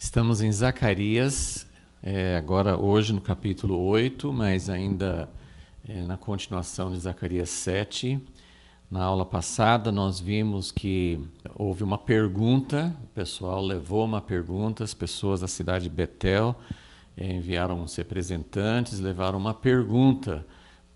Estamos em Zacarias, é, agora hoje no capítulo 8, mas ainda é, na continuação de Zacarias 7. Na aula passada nós vimos que houve uma pergunta, o pessoal levou uma pergunta, as pessoas da cidade de Betel é, enviaram os representantes, levaram uma pergunta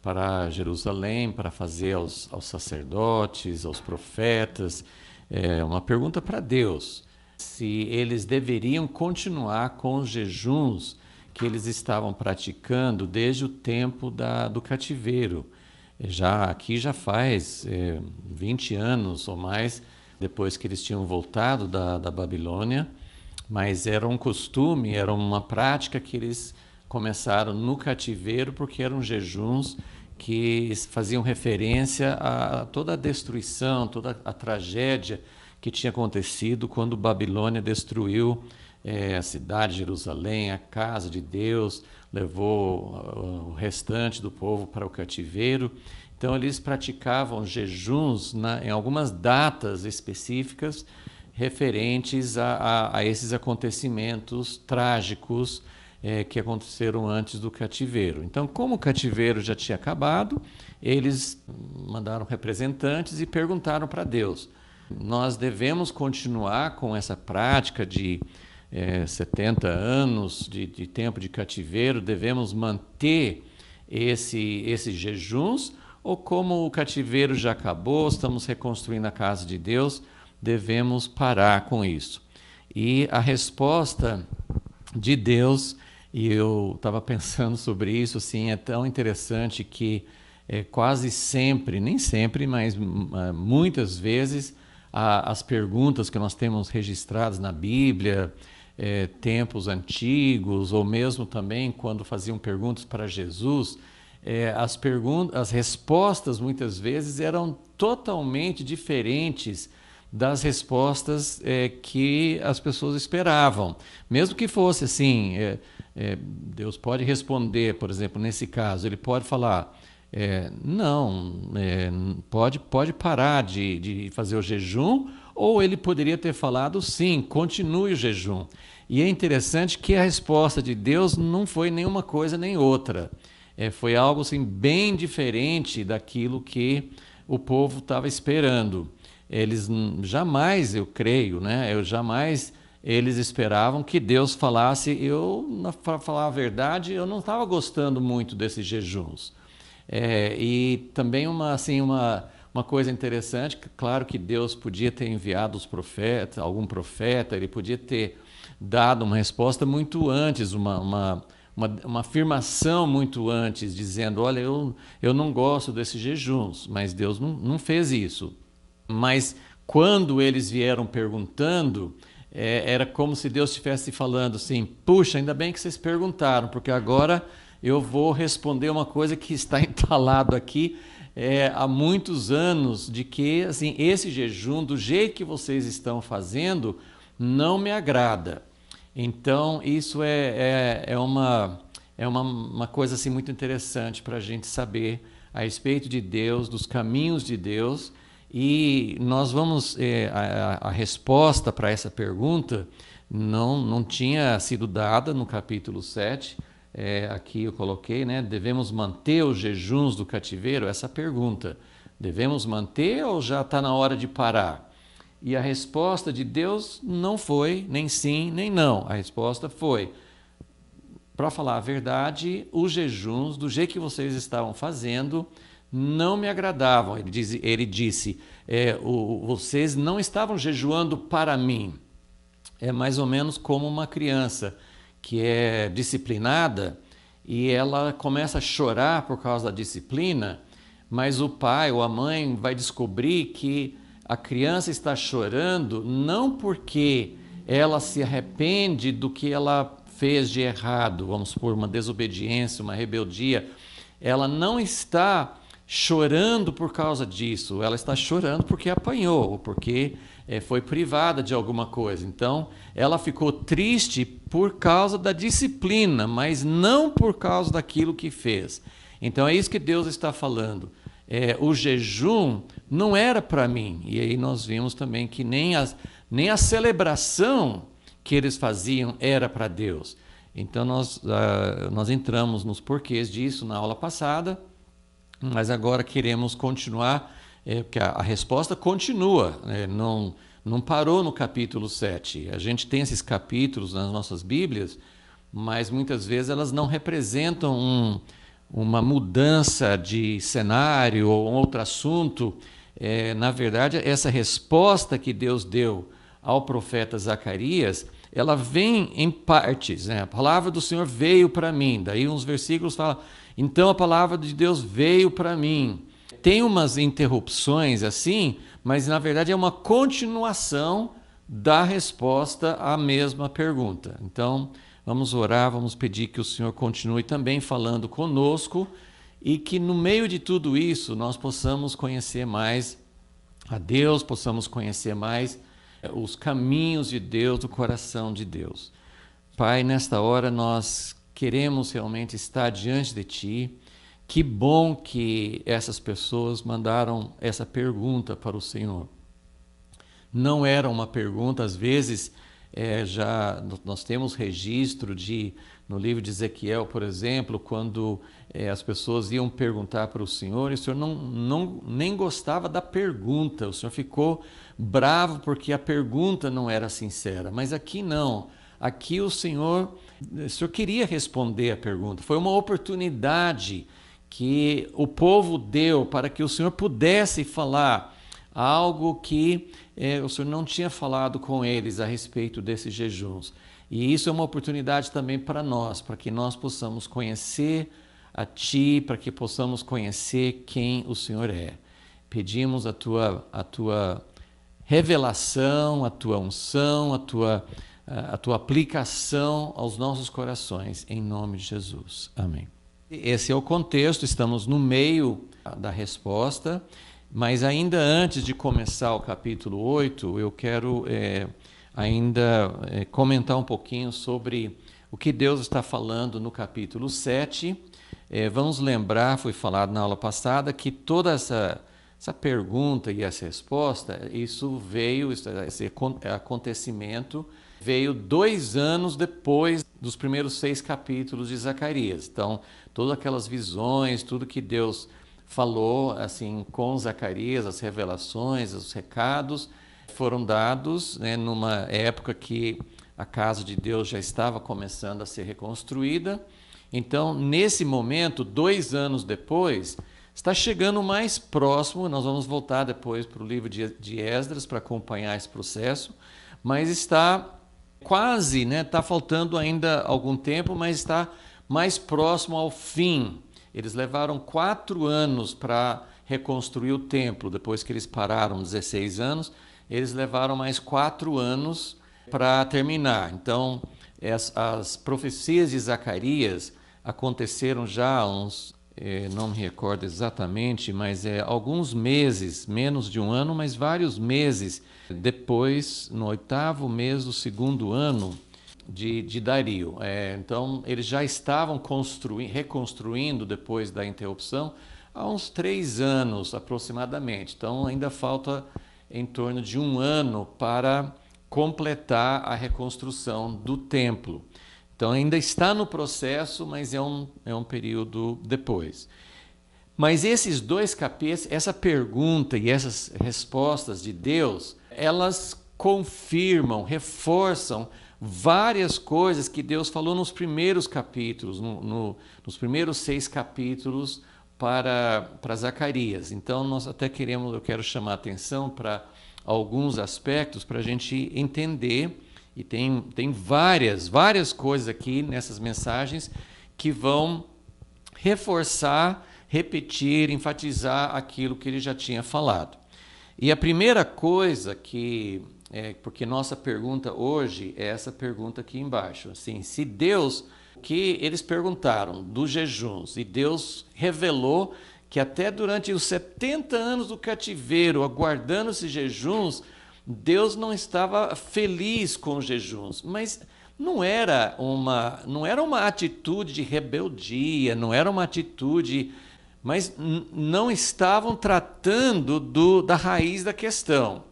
para Jerusalém, para fazer aos, aos sacerdotes, aos profetas, é, uma pergunta para Deus se eles deveriam continuar com os jejuns que eles estavam praticando desde o tempo da, do cativeiro. É, já aqui já faz é, 20 anos ou mais depois que eles tinham voltado da, da Babilônia, mas era um costume, era uma prática que eles começaram no cativeiro porque eram jejuns que faziam referência a toda a destruição, toda a tragédia que tinha acontecido quando Babilônia destruiu é, a cidade de Jerusalém, a casa de Deus, levou ah, o restante do povo para o cativeiro. Então, eles praticavam jejuns na, em algumas datas específicas referentes a, a, a esses acontecimentos trágicos é, que aconteceram antes do cativeiro. Então, como o cativeiro já tinha acabado, eles mandaram representantes e perguntaram para Deus: nós devemos continuar com essa prática de é, eh, 70 anos de, de tempo de cativeiro, devemos manter esse, esses jejuns, ou como o cativeiro já acabou, estamos reconstruindo a casa de Deus, devemos parar com isso. E a resposta de Deus, e eu estava pensando sobre isso, assim, é tão interessante que é, quase sempre, nem sempre, mas hum, hum, muitas vezes, a, as perguntas que nós temos registradas na Bíblia, é, tempos antigos, ou mesmo também quando faziam perguntas para Jesus, é, as, perguntas, as respostas muitas vezes eram totalmente diferentes das respostas é, que as pessoas esperavam. Mesmo que fosse assim, é, é, Deus pode responder, por exemplo, nesse caso, ele pode falar: é, não, é, pode, pode parar de, de fazer o jejum, ou ele poderia ter falado sim, continue o jejum. E é interessante que a resposta de Deus não foi nenhuma coisa nem outra. É, foi algo assim, bem diferente daquilo que o povo estava esperando. Eles jamais, eu creio, né? Eu jamais eles esperavam que Deus falasse. Eu, para falar a verdade, eu não estava gostando muito desses jejuns. É, e também uma, assim, uma, uma coisa interessante, que, claro que Deus podia ter enviado os profetas, algum profeta, ele podia ter dado uma resposta muito antes, uma, uma, uma, uma afirmação muito antes, dizendo, olha, eu, eu não gosto desses jejuns, mas Deus não, não fez isso. Mas quando eles vieram perguntando, é, era como se Deus estivesse falando assim, puxa, ainda bem que vocês perguntaram, porque agora eu vou responder uma coisa que está entalado aqui é, há muitos anos, de que assim, esse jejum, do jeito que vocês estão fazendo, não me agrada. Então, isso é, é, é uma, é uma, uma coisa assim, muito interessante para a gente saber a respeito de Deus, dos caminhos de Deus. E nós vamos. É, a, a, resposta para essa pergunta não, não tinha sido dada no capítulo 7 é, aqui eu coloquei, né? Devemos manter os jejuns do cativeiro? Essa pergunta. Devemos manter ou já está na hora de parar? E a resposta de Deus não foi nem sim, nem não. A resposta foi: para falar a verdade, os jejuns, do jeito que vocês estavam fazendo, não me agradavam. Ele, diz, ele disse: é, o, vocês não estavam jejuando para mim. É mais ou menos como uma criança que é disciplinada e ela começa a chorar por causa da disciplina, mas o pai ou a mãe vai descobrir que a criança está chorando não porque ela se arrepende do que ela fez de errado, vamos supor, uma desobediência, uma rebeldia. Ela não está chorando por causa disso, ela está chorando porque apanhou, porque eh, foi privada de alguma coisa. Então, ela ficou triste por causa da disciplina, mas não por causa daquilo que fez. Então, é isso que Deus está falando. É, o jejum não era para mim. E aí nós vimos também que nem, as, nem a celebração que eles faziam era para Deus. Então, nós, uh, nós entramos nos porquês disso na aula passada, mas agora queremos continuar é, porque a, a resposta continua, né? não, não parou no capítulo 7. A gente tem esses capítulos nas nossas Bíblias, mas muitas vezes elas não representam um, uma mudança de cenário ou um outro assunto. É, na verdade, essa resposta que Deus deu ao profeta Zacarias, ela vem em partes. Né? A palavra do Senhor veio para mim. Daí uns versículos falam, então a palavra de Deus veio para mim tem umas interrupções assim, mas na verdade é uma continuação da resposta à mesma pergunta. Então, vamos orar, vamos pedir que o Senhor continue também falando conosco e que no meio de tudo isso nós possamos conhecer mais a Deus, possamos conhecer mais eh, os caminhos de Deus, o coração de Deus. Pai, nesta hora nós queremos realmente estar diante de Ti que bom que essas pessoas mandaram essa pergunta para o Senhor. Não era uma pergunta, às vezes é, já nós temos registro de no livro de Ezequiel, por exemplo, quando é, as pessoas iam perguntar para o Senhor, e o Senhor não, não, nem gostava da pergunta, o Senhor ficou bravo porque a pergunta não era sincera, mas aqui não. Aqui o Senhor, o Senhor queria responder a pergunta, foi uma oportunidade que o povo deu para que o Senhor pudesse falar algo que é, o Senhor não tinha falado com eles a respeito desses jejuns. E isso é uma oportunidade também para nós, para que nós possamos conhecer a Ti, para que possamos conhecer quem o Senhor é. Pedimos a Tua, a tua revelação, a Tua unção, a tua, a tua aplicação aos nossos corações, em nome de Jesus. Amém. Esse é o contexto, estamos no meio da resposta, mas ainda antes de começar o capítulo 8, eu quero é, ainda é, comentar um pouquinho sobre o que Deus está falando no capítulo 7. É, vamos lembrar, foi falado na aula passada, que toda essa, essa pergunta e essa resposta, isso veio, é, esse é, acontecimento veio dois anos depois dos primeiros seis capítulos de Zacarias. Então, todas aquelas visões, tudo que Deus falou assim com Zacarias, as revelações, os recados foram dados né, numa época que a casa de Deus já estava começando a ser reconstruída. Então, nesse momento, dois anos depois, está chegando mais próximo. Nós vamos voltar depois para o livro de, de Esdras para acompanhar esse processo, mas está quase, né? Está faltando ainda algum tempo, mas está mais próximo ao fim. Eles levaram quatro anos para reconstruir o templo. Depois que eles pararam 16 anos, eles levaram mais quatro anos para terminar. Então, as, as, profecias de Zacarias aconteceram já há uns, eh, não me recordo exatamente, mas é eh, alguns meses, menos de um ano, mas vários meses depois, no oitavo mês do segundo ano de, de Dario. É, então, eles já estavam reconstruindo depois da interrupção há uns três anos aproximadamente. Então, ainda falta em torno de um ano para completar a reconstrução do templo. Então, ainda está no processo, mas é um, é um período depois. Mas esses dois capítulos, essa pergunta e essas respostas de Deus elas confirmam, reforçam várias coisas que Deus falou nos primeiros capítulos, no, no, nos primeiros seis capítulos para, para Zacarias. Então, nós até queremos, eu quero chamar a atenção para alguns aspectos para a gente entender. E tem, tem várias, várias coisas aqui nessas mensagens que vão reforçar, repetir, enfatizar aquilo que ele já tinha falado. E a primeira coisa que. É, porque nossa pergunta hoje é essa pergunta aqui embaixo. Assim, se Deus. Que eles perguntaram dos jejuns e Deus revelou que até durante os 70 anos do cativeiro, aguardando esses jejuns, Deus não estava feliz com os jejuns, mas não era uma não era uma atitude de rebeldia, não era uma atitude mas não estavam tratando do, da raiz da questão.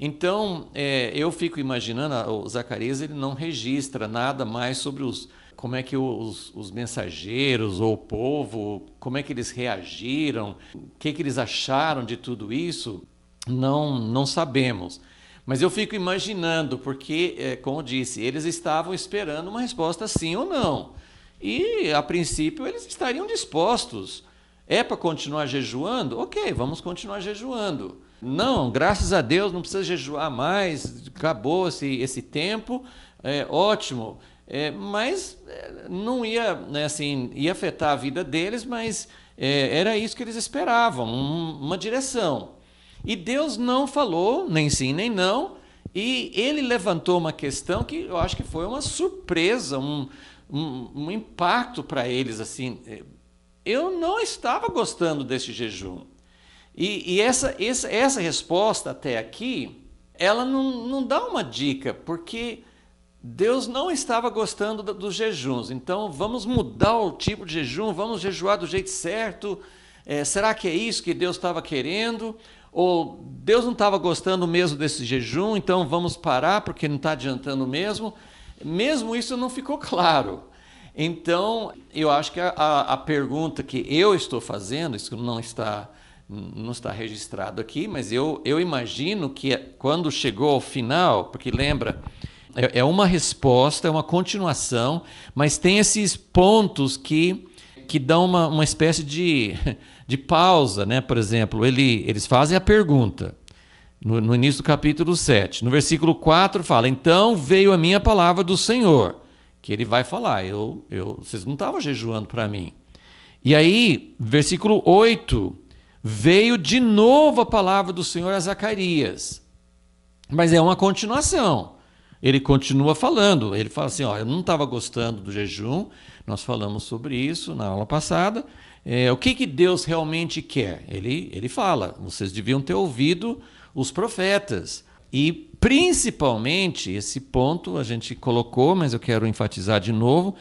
Então, é, eu fico imaginando, o Zacarias ele não registra nada mais sobre os, como é que os, os mensageiros ou o povo, como é que eles reagiram, o que, que eles acharam de tudo isso, não, não sabemos. Mas eu fico imaginando, porque, é, como disse, eles estavam esperando uma resposta sim ou não. E, a princípio, eles estariam dispostos é para continuar jejuando? Ok, vamos continuar jejuando. Não, graças a Deus não precisa jejuar mais, acabou esse, esse tempo, é ótimo. É, mas é, não ia, né, assim, ia afetar a vida deles, mas é, era isso que eles esperavam, um, uma direção. E Deus não falou, nem sim, nem não, e ele levantou uma questão que eu acho que foi uma surpresa, um, um, um impacto para eles, assim, é, eu não estava gostando desse jejum. E, e essa, essa, essa resposta até aqui, ela não, não dá uma dica, porque Deus não estava gostando dos jejuns. Então vamos mudar o tipo de jejum, vamos jejuar do jeito certo. É, será que é isso que Deus estava querendo? Ou Deus não estava gostando mesmo desse jejum, então vamos parar porque não está adiantando mesmo? Mesmo isso não ficou claro. Então, eu acho que a, a, a pergunta que eu estou fazendo, isso não está não está registrado aqui, mas eu, eu imagino que é quando chegou ao final, porque lembra, é, é uma resposta, é uma continuação, mas tem esses pontos que, que dão uma, uma espécie de, de pausa, né? Por exemplo, ele, eles fazem a pergunta. No, no início do capítulo 7. No versículo 4 fala: Então veio a minha palavra do Senhor que ele vai falar, eu, eu, vocês não estavam jejuando para mim. E aí, versículo 8, veio de novo a palavra do Senhor a Zacarias. Mas é uma continuação. Ele continua falando, ele fala assim, ó, eu não estava gostando do jejum, nós falamos sobre isso na aula passada, é, o que, que Deus realmente quer? Ele, ele fala, vocês deviam ter ouvido os profetas e Principalmente, esse ponto a gente colocou, mas eu quero enfatizar de novo.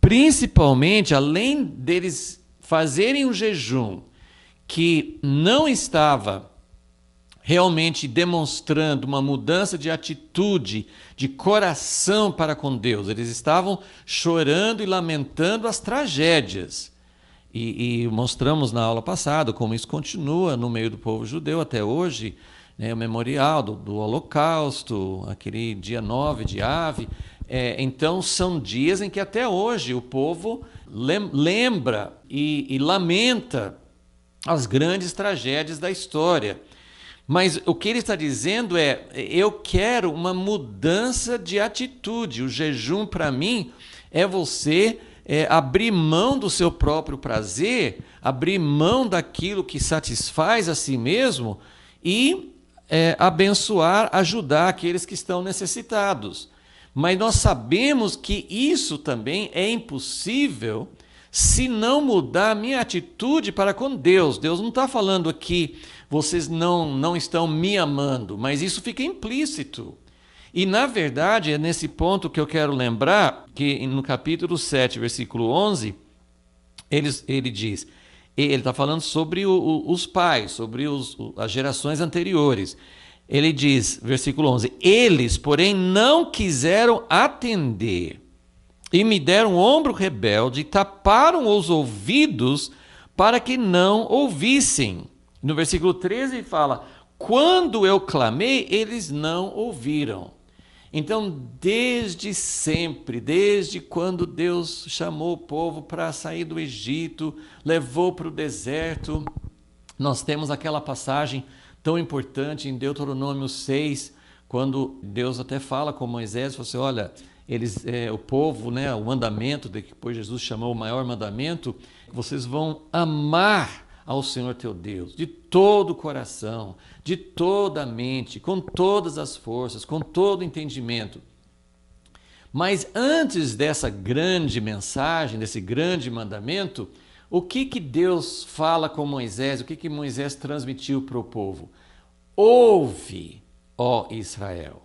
Principalmente, além deles fazerem um jejum que não estava realmente demonstrando uma mudança de atitude, de coração para com Deus. Eles estavam chorando e lamentando as tragédias. E, e, mostramos na aula passada como isso continua no meio do povo judeu até hoje né, o memorial do, do, Holocausto, aquele dia 9 de Ave. É, então, são dias em que até hoje o povo lembra e, e lamenta as grandes tragédias da história. Mas o que ele está dizendo é: eu quero uma mudança de atitude. O jejum, para mim, é você é, abrir mão do seu próprio prazer, abrir mão daquilo que satisfaz a si mesmo e é, abençoar, ajudar aqueles que estão necessitados. Mas nós sabemos que isso também é impossível se não mudar a minha atitude para com Deus. Deus não está falando aqui, vocês não, não estão me amando, mas isso fica implícito. E na verdade, é nesse ponto que eu quero lembrar que no capítulo 7, versículo 11, ele, ele diz: ele está falando sobre o, o, os pais, sobre os, as gerações anteriores. Ele diz, versículo 11: Eles, porém, não quiseram atender e me deram um ombro rebelde taparam os ouvidos para que não ouvissem. No versículo 13 fala: Quando eu clamei, eles não ouviram. Então, desde sempre, desde quando Deus chamou o povo para sair do Egito, levou para o deserto, nós temos aquela passagem tão importante em Deuteronômio 6, quando Deus até fala com Moisés, você assim, olha, eles, é, o povo, né, o mandamento de que depois Jesus chamou o maior mandamento, vocês vão amar ao Senhor teu Deus de todo o coração, de toda a mente, com todas as forças, com todo o entendimento. Mas antes dessa grande mensagem, desse grande mandamento, o que, que Deus fala com Moisés? O que, que Moisés transmitiu para o povo? Ouve, ó Israel.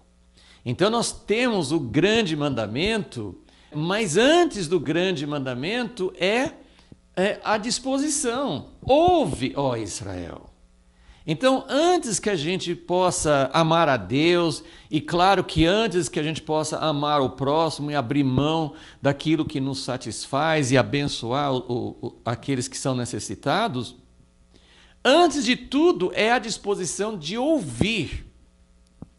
Então nós temos o grande mandamento, mas antes do grande mandamento é, é a disposição. Ouve, ó Israel. Então, antes que a gente possa amar a Deus, e claro que antes que a gente possa amar o próximo e abrir mão daquilo que nos satisfaz e abençoar o, o, aqueles que são necessitados, antes de tudo é a disposição de ouvir.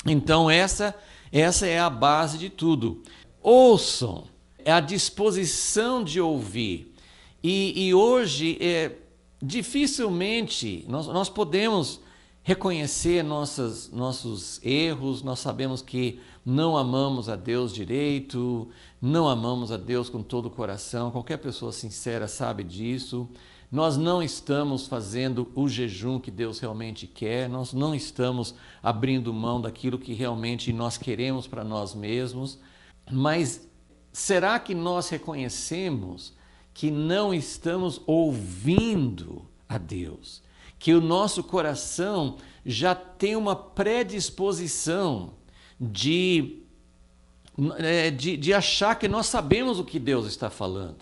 Então, essa, essa é a base de tudo. Ouçam, é a disposição de ouvir. E, e hoje é dificilmente nós, nós podemos reconhecer nossas, nossos erros, nós sabemos que não amamos a Deus direito, não amamos a Deus com todo o coração, qualquer pessoa sincera sabe disso. Nós não estamos fazendo o jejum que Deus realmente quer, nós não estamos abrindo mão daquilo que realmente nós queremos para nós mesmos, mas será que nós reconhecemos que não estamos ouvindo a Deus, que o nosso coração já tem uma predisposição de, é, de, de achar que nós sabemos o que Deus está falando.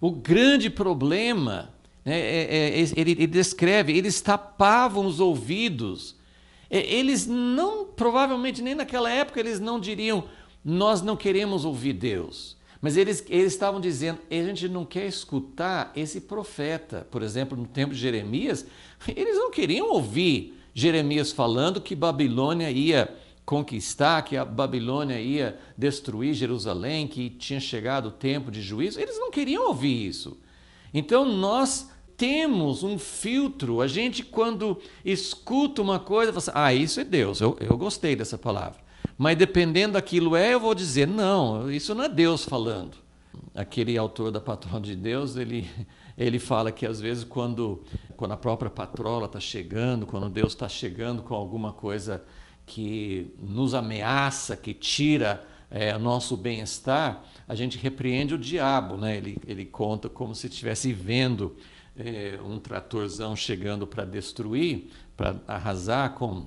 O grande problema, né, é, é, é ele, ele, descreve, eles tapavam os ouvidos. É, eles não, provavelmente nem naquela época, eles não diriam, nós não queremos ouvir Deus. Mas eles, eles estavam dizendo: a gente não quer escutar esse profeta. Por exemplo, no tempo de Jeremias, eles não queriam ouvir Jeremias falando que Babilônia ia conquistar, que a Babilônia ia destruir Jerusalém, que tinha chegado o tempo de juízo. Eles não queriam ouvir isso. Então nós temos um filtro. A gente, quando escuta uma coisa, fala assim, ah, isso é Deus, eu, eu gostei dessa palavra. Mas dependendo daquilo é, eu vou dizer, não, isso não é Deus falando. Aquele autor da Patrola de Deus, ele, ele fala que às vezes quando, quando a própria patrola está chegando, quando Deus está chegando com alguma coisa que nos ameaça, que tira é, nosso bem-estar, a gente repreende o diabo, né? Ele, ele conta como se estivesse vendo é, um tratorzão chegando para destruir, para arrasar com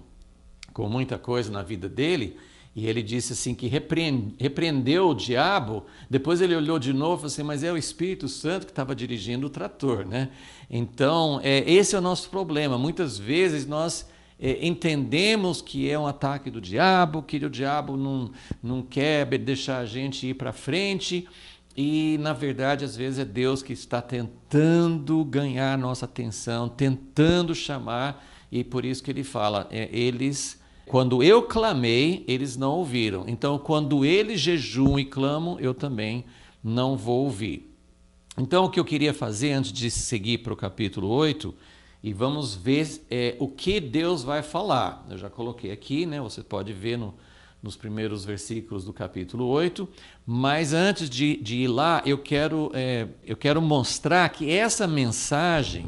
com muita coisa na vida dele, e ele disse assim que repreendeu o diabo. Depois ele olhou de novo e falou assim, mas é o Espírito Santo que estava dirigindo o trator, né? Então é, esse é o nosso problema. Muitas vezes nós é, entendemos que é um ataque do diabo, que o diabo não, não quer deixar a gente ir para frente. E, na verdade, às vezes é Deus que está tentando ganhar nossa atenção, tentando chamar, e por isso que ele fala, é, eles quando eu clamei, eles não ouviram. Então, quando eles jejuam e clamam, eu também não vou ouvir. Então, o que eu queria fazer antes de seguir para o capítulo 8, e vamos ver é, o que Deus vai falar. Eu já coloquei aqui, né? Você pode ver no, nos primeiros versículos do capítulo 8. Mas antes de, de ir lá, eu quero, é, eu quero mostrar que essa mensagem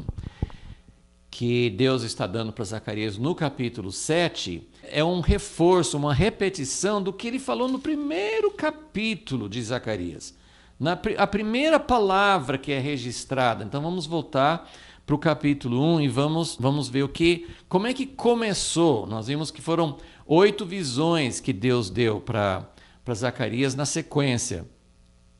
que Deus está dando para Zacarias no capítulo 7, é um reforço, uma repetição do que ele falou no primeiro capítulo de Zacarias. Na, a primeira palavra que é registrada. Então vamos voltar para o capítulo 1 e vamos, vamos ver o que, como é que começou. Nós vimos que foram oito visões que Deus deu para Zacarias na sequência.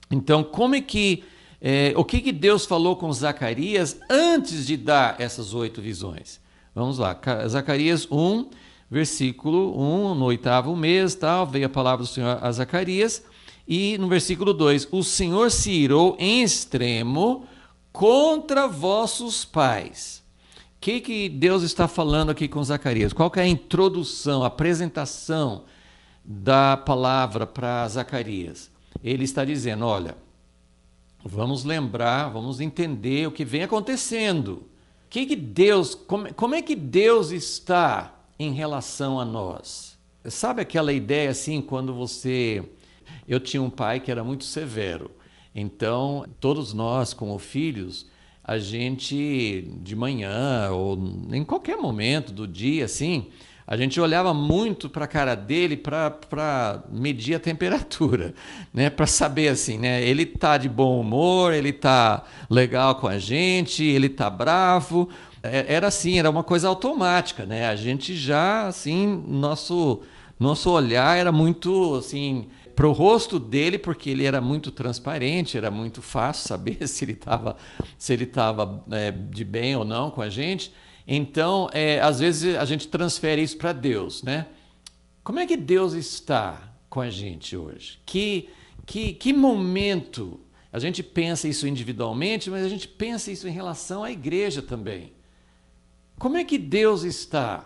Então, como é que é, o que, que Deus falou com Zacarias antes de dar essas oito visões? Vamos lá, Zacarias 1, versículo 1, no oitavo mês, tal, veio a palavra do Senhor a Zacarias, e no versículo 2, o Senhor se irou em extremo contra vossos pais. O que, que Deus está falando aqui com Zacarias? Qual que é a introdução, a apresentação da palavra para Zacarias? Ele está dizendo, olha, vamos lembrar, vamos entender o que vem acontecendo. Que que Deus, como, como é que Deus está em relação a nós. Sabe aquela ideia assim, quando você. Eu tinha um pai que era muito severo, então todos nós, como filhos, a gente de manhã ou em qualquer momento do dia, assim, a gente olhava muito para a cara dele para medir a temperatura, né? Para saber assim, né? Ele tá de bom humor, ele tá legal com a gente, ele tá bravo. É, era assim, era uma coisa automática, né? A gente já, assim, nosso, nosso olhar era muito, assim, pro rosto dele, porque ele era muito transparente, era muito fácil saber se ele estava se ele tava, é, de bem ou não com a gente. Então, é, às vezes a gente transfere isso para Deus, né? Como é que Deus está com a gente hoje? Que, que, que momento a gente pensa isso individualmente, mas a gente pensa isso em relação à igreja também. Como é que Deus está?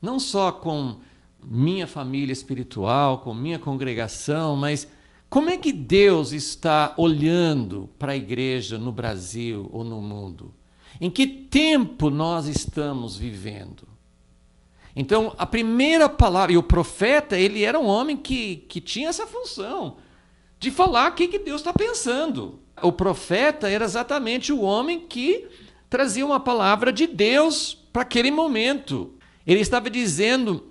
Não só com minha família espiritual, com minha congregação, mas como é que Deus está olhando para a igreja no Brasil ou no mundo? Em que tempo nós estamos vivendo? Então, a primeira palavra, e o profeta, ele era um homem que, que tinha essa função de falar o que, que Deus está pensando. O profeta era exatamente o homem que trazia uma palavra de Deus para aquele momento. Ele estava dizendo,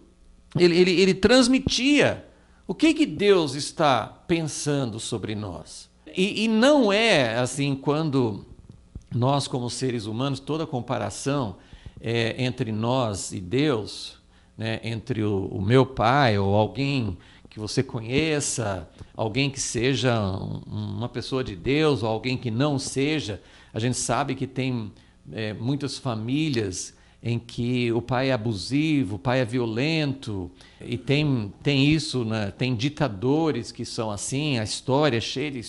ele, ele, ele transmitia o que, que Deus está pensando sobre nós. E, e não é assim quando nós, como seres humanos, toda comparação é, entre nós e Deus, né, entre o, o, meu pai ou alguém que você conheça, alguém que seja uma pessoa de Deus ou alguém que não seja, a gente sabe que tem é, muitas famílias em que o pai é abusivo, o pai é violento, e tem, tem isso, né? tem ditadores que são assim, a história é cheia, de,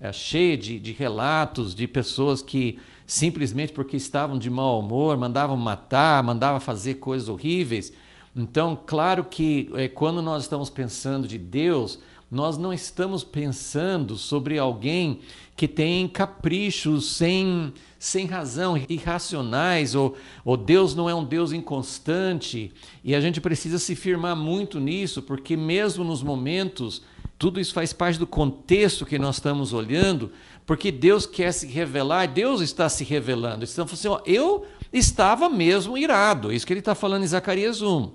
é cheia de, de relatos de pessoas que simplesmente porque estavam de mau humor, mandavam matar, mandavam fazer coisas horríveis. Então, claro que é, quando nós estamos pensando de Deus, nós não estamos pensando sobre alguém que tem caprichos sem sem razão, irracionais, ou, ou Deus não é um Deus inconstante. E a gente precisa se firmar muito nisso, porque mesmo nos momentos, tudo isso faz parte do contexto que nós estamos olhando, porque Deus quer se revelar, Deus está se revelando. Então, assim, ó, eu estava mesmo irado, é isso que ele está falando em Zacarias 1.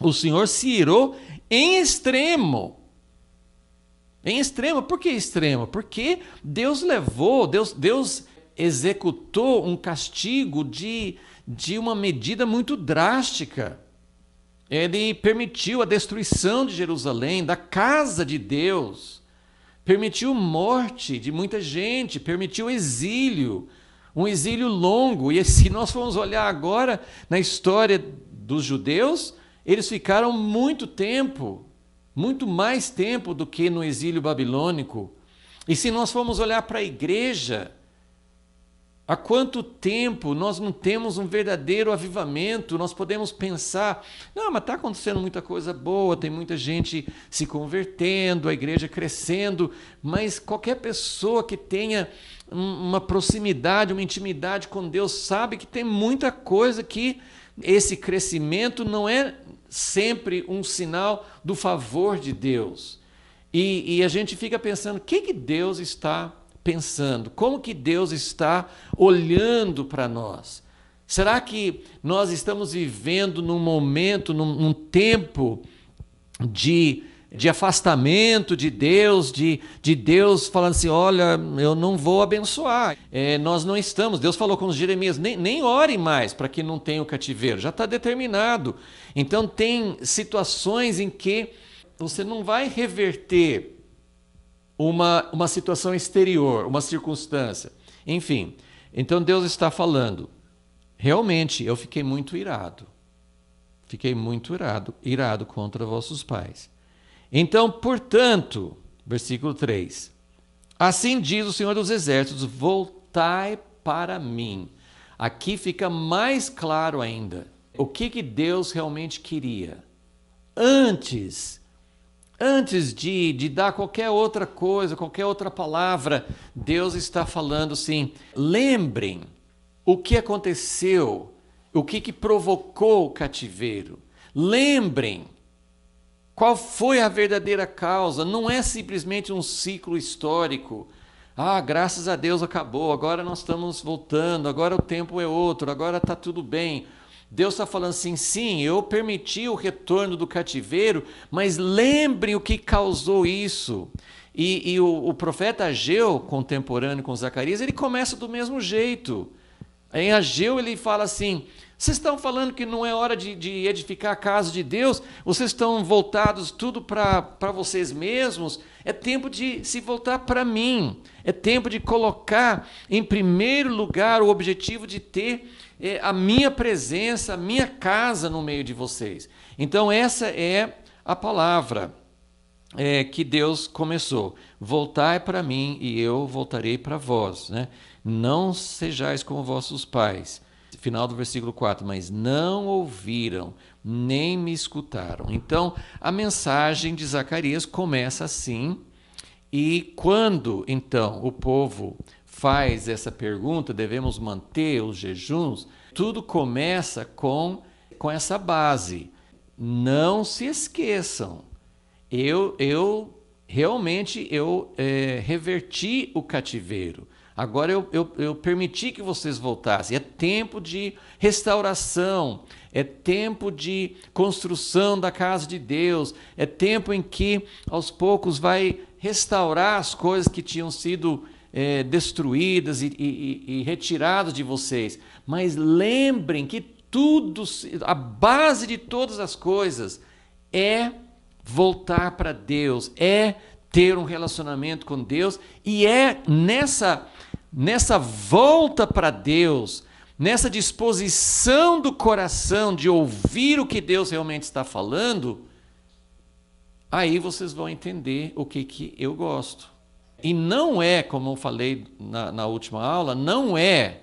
O Senhor se irou em extremo. Em extremo, por que extremo? Porque Deus levou, Deus, Deus executou um castigo de, de uma medida muito drástica. Ele permitiu a destruição de Jerusalém, da casa de Deus, permitiu morte de muita gente, permitiu exílio, um exílio longo. E se nós formos olhar agora na história dos judeus, eles ficaram muito tempo, muito mais tempo do que no exílio babilônico. E se nós formos olhar para a igreja, Há quanto tempo nós não temos um verdadeiro avivamento? Nós podemos pensar, não, mas está acontecendo muita coisa boa, tem muita gente se convertendo, a igreja crescendo, mas qualquer pessoa que tenha uma proximidade, uma intimidade com Deus, sabe que tem muita coisa que esse crescimento não é sempre um sinal do favor de Deus. E, e a gente fica pensando, o que, que Deus está pensando? Como que Deus está olhando para nós? Será que nós estamos vivendo num momento, num, num tempo de, de afastamento de Deus, de, de Deus falando assim: olha, eu não vou abençoar. É, nós não estamos. Deus falou com os Jeremias: nem, nem ore mais para que não tenha o cativeiro, já está determinado. Então, tem situações em que você não vai reverter uma, uma situação exterior, uma circunstância. Enfim, então Deus está falando. Realmente, eu fiquei muito irado. Fiquei muito irado, irado contra vossos pais. Então, portanto, versículo 3. Assim diz o Senhor dos Exércitos: voltai para mim. Aqui fica mais claro ainda o que, que Deus realmente queria. Antes Antes de, de dar qualquer outra coisa, qualquer outra palavra, Deus está falando assim: lembrem o que aconteceu, o que, que provocou o cativeiro. Lembrem qual foi a verdadeira causa. Não é simplesmente um ciclo histórico. Ah, graças a Deus acabou, agora nós estamos voltando, agora o tempo é outro, agora está tudo bem. Deus está falando assim: sim, eu permiti o retorno do cativeiro, mas lembre o que causou isso. E, e o, o, profeta Ageu, contemporâneo com Zacarias, ele começa do mesmo jeito. Em Ageu ele fala assim: vocês estão falando que não é hora de, de edificar a casa de Deus, vocês estão voltados tudo para vocês mesmos, é tempo de se voltar para mim, é tempo de colocar em primeiro lugar o objetivo de ter é a minha presença, a minha casa no meio de vocês. Então, essa é a palavra é, que Deus começou: Voltai para mim e eu voltarei para vós. Né? Não sejais como vossos pais. Final do versículo 4: Mas não ouviram, nem me escutaram. Então, a mensagem de Zacarias começa assim. E quando então o povo faz essa pergunta, devemos manter os jejuns, tudo começa com, com essa base. Não se esqueçam. Eu, eu realmente eu é, reverti o cativeiro. Agora eu, eu, eu, permiti que vocês voltassem. É tempo de restauração, é tempo de construção da casa de Deus, é tempo em que aos poucos vai restaurar as coisas que tinham sido é, destruídas e, e, e retiradas de vocês. Mas lembrem que tudo, a base de todas as coisas é voltar para Deus, é ter um relacionamento com Deus e é nessa nessa volta para Deus, nessa disposição do coração de ouvir o que Deus realmente está falando, aí vocês vão entender o que que eu gosto. E não é, como eu falei na, na última aula, não é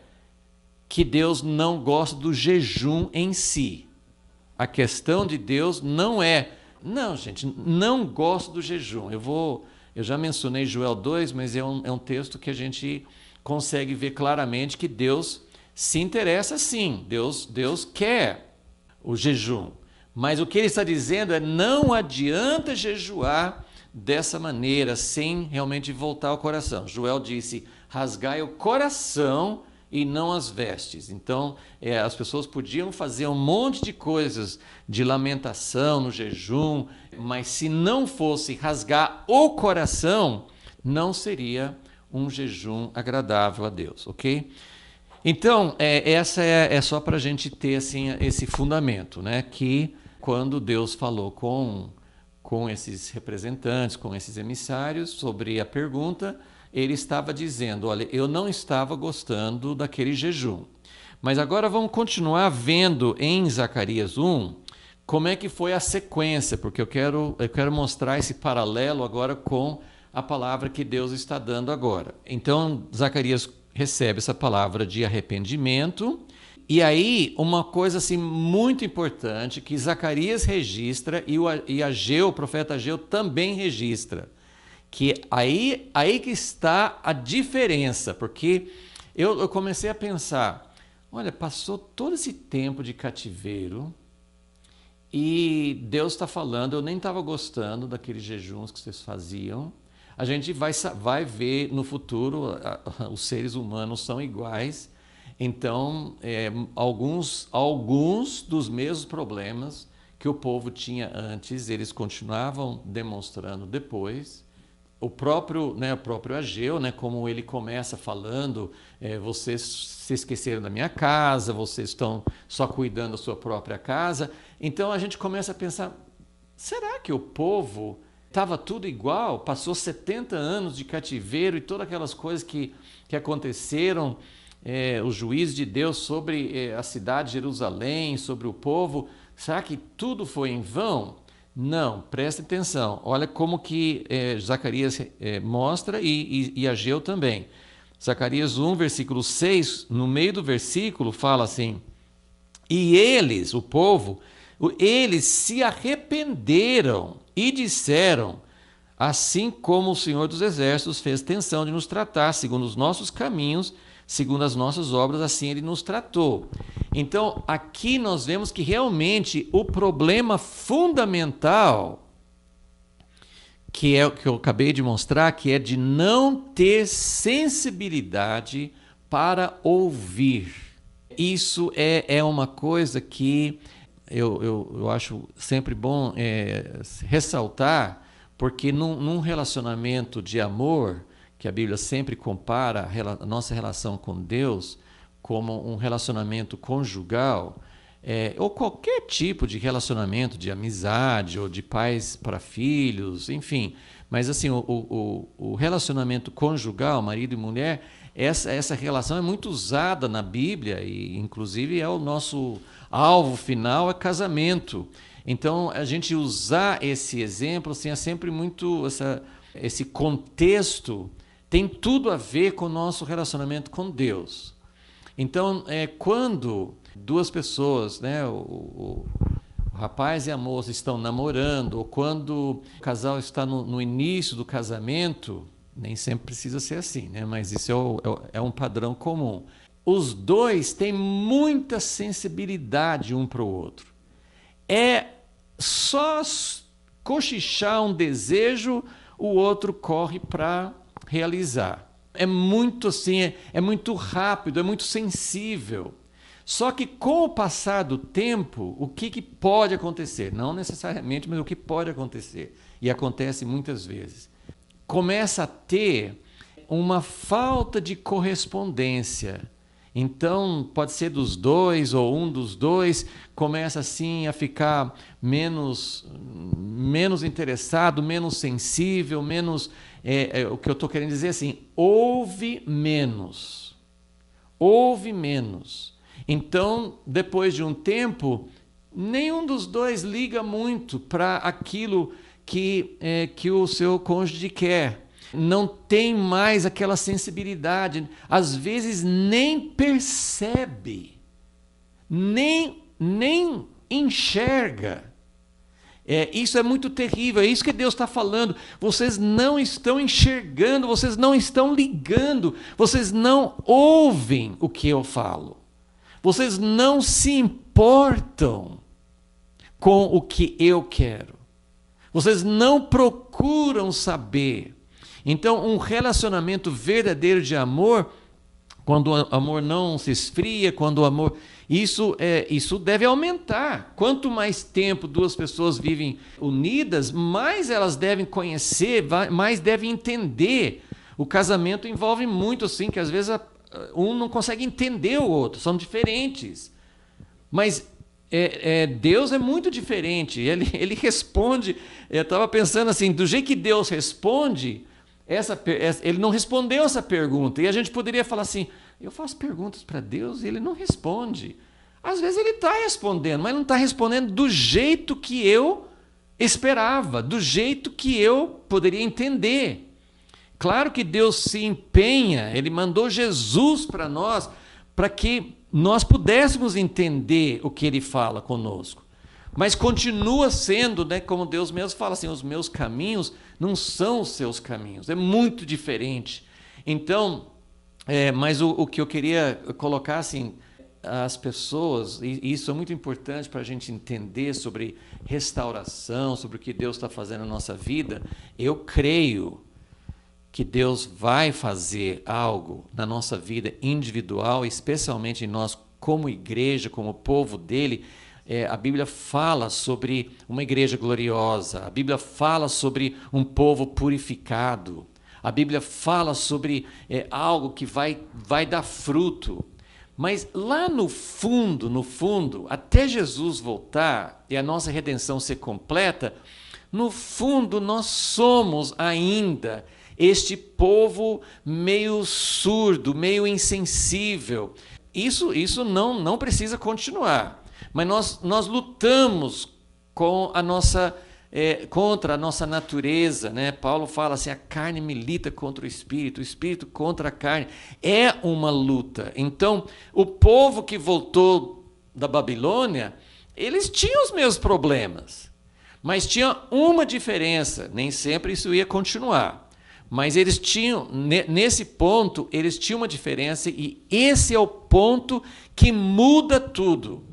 que Deus não gosta do jejum em si. A questão de Deus não é. Não, gente, não gosto do jejum. Eu vou. Eu já mencionei Joel 2, mas é um, é um texto que a gente consegue ver claramente que Deus se interessa sim. Deus, Deus quer o jejum. Mas o que ele está dizendo é: não adianta jejuar dessa maneira, sem realmente voltar ao coração. Joel disse: rasgai o coração e não as vestes. Então, é, as pessoas podiam fazer um monte de coisas de lamentação no jejum, mas se não fosse rasgar o coração, não seria um jejum agradável a Deus, ok? Então, é, essa é, é só para a gente ter assim, esse fundamento, né? Que quando Deus falou com com esses representantes, com esses emissários, sobre a pergunta, ele estava dizendo: Olha, eu não estava gostando daquele jejum. Mas agora vamos continuar vendo em Zacarias 1 como é que foi a sequência, porque eu quero, eu quero mostrar esse paralelo agora com a palavra que Deus está dando agora. Então, Zacarias recebe essa palavra de arrependimento e aí, uma coisa assim muito importante que Zacarias registra e, o, e Ageu, o profeta Ageu também registra, que aí, aí que está a diferença, porque eu, eu comecei a pensar, olha, passou todo esse tempo de cativeiro e Deus está falando, eu nem estava gostando daqueles jejuns que vocês faziam, a gente vai, vai ver no futuro, os seres humanos são iguais, então, é, alguns, alguns dos mesmos problemas que o povo tinha antes, eles continuavam demonstrando depois. O próprio, né, o próprio Ageu, né, como ele começa falando, é, vocês se esqueceram da minha casa, vocês estão só cuidando da sua própria casa. Então a gente começa a pensar, será que o povo estava tudo igual? Passou 70 anos de cativeiro e todas aquelas coisas que, que aconteceram é, o juiz de Deus sobre é, a cidade de Jerusalém, sobre o povo, será que tudo foi em vão? Não, preste atenção. Olha como que é, Zacarias é, mostra e, e, e Ageu também. Zacarias 1, versículo 6, no meio do versículo fala assim: E eles, o povo, eles se arrependeram e disseram: Assim como o Senhor dos Exércitos fez tensão de nos tratar segundo os nossos caminhos, segundo as nossas obras, assim ele nos tratou. Então, aqui nós vemos que realmente o problema fundamental que é o que eu acabei de mostrar, que é de não ter sensibilidade para ouvir. Isso é, é uma coisa que eu, eu, eu acho sempre bom é, ressaltar, porque num, num relacionamento de amor, que a Bíblia sempre compara a nossa relação com Deus como um relacionamento conjugal, é, ou qualquer tipo de relacionamento de amizade ou de pais para filhos, enfim. Mas assim, o, o, o relacionamento conjugal, marido e mulher, essa, essa relação é muito usada na Bíblia e, inclusive, é o nosso alvo final é casamento. Então, a gente usar esse exemplo assim, é sempre muito essa, esse contexto tem tudo a ver com o nosso relacionamento com Deus. Então, é, quando duas pessoas, né, o, o, o rapaz e a moça estão namorando, ou quando o casal está no, no início do casamento, nem sempre precisa ser assim, né? mas isso é, o, é, é um padrão comum. Os dois têm muita sensibilidade um para o outro. É só cochichar um desejo, o outro corre para realizar. É muito assim, é, é muito rápido, é muito sensível. Só que com o passar do tempo, o que, que pode acontecer? Não necessariamente, mas o que pode acontecer, e acontece muitas vezes, começa a ter uma falta de correspondência. Então, pode ser dos dois ou um dos dois começa assim a ficar menos menos interessado, menos sensível, menos é, é, o que eu estou querendo dizer é assim: ouve menos. Ouve menos. Então, depois de um tempo, nenhum dos dois liga muito para aquilo que, é, que o seu cônjuge quer. Não tem mais aquela sensibilidade. Às vezes nem percebe, nem, nem enxerga é, isso é muito terrível, é isso que Deus está falando. Vocês não estão enxergando, vocês não estão ligando, vocês não ouvem o que eu falo, vocês não se importam com o que eu quero, vocês não procuram saber. Então, um relacionamento verdadeiro de amor, quando o amor não se esfria, quando o amor isso, é, isso deve aumentar. Quanto mais tempo duas pessoas vivem unidas, mais elas devem conhecer, mais devem entender. O casamento envolve muito, assim, que às vezes a, um não consegue entender o outro, são diferentes. Mas é, é, Deus é muito diferente, ele, ele responde. Eu estava pensando assim: do jeito que Deus responde, essa, ele não respondeu essa pergunta. E a gente poderia falar assim: eu faço perguntas para Deus e ele não responde. Às vezes ele está respondendo, mas não está respondendo do jeito que eu esperava, do jeito que eu poderia entender. Claro que Deus se empenha, ele mandou Jesus para nós para que nós pudéssemos entender o que ele fala conosco. Mas continua sendo, né, como Deus mesmo fala assim, os meus caminhos não são os seus caminhos, é muito diferente. Então, é, mas o, o, que eu queria colocar assim, as pessoas, e, e isso é muito importante para a gente entender sobre restauração, sobre o que Deus está fazendo na nossa vida. Eu creio que Deus vai fazer algo na nossa vida individual, especialmente em nós como igreja, como povo dele. É, a Bíblia fala sobre uma igreja gloriosa, a Bíblia fala sobre um povo purificado. A Bíblia fala sobre é, algo que vai, vai dar fruto. Mas lá no fundo, no fundo, até Jesus voltar e a nossa redenção ser completa, no fundo nós somos ainda este povo meio surdo, meio insensível. Isso, isso não, não precisa continuar. Mas nós, nós lutamos com a nossa é, contra a nossa natureza. Né? Paulo fala assim: a carne milita contra o espírito, o espírito contra a carne. É uma luta. Então, o povo que voltou da Babilônia, eles tinham os mesmos problemas, mas tinha uma diferença: nem sempre isso ia continuar. Mas eles tinham, nesse ponto, eles tinham uma diferença, e esse é o ponto que muda tudo.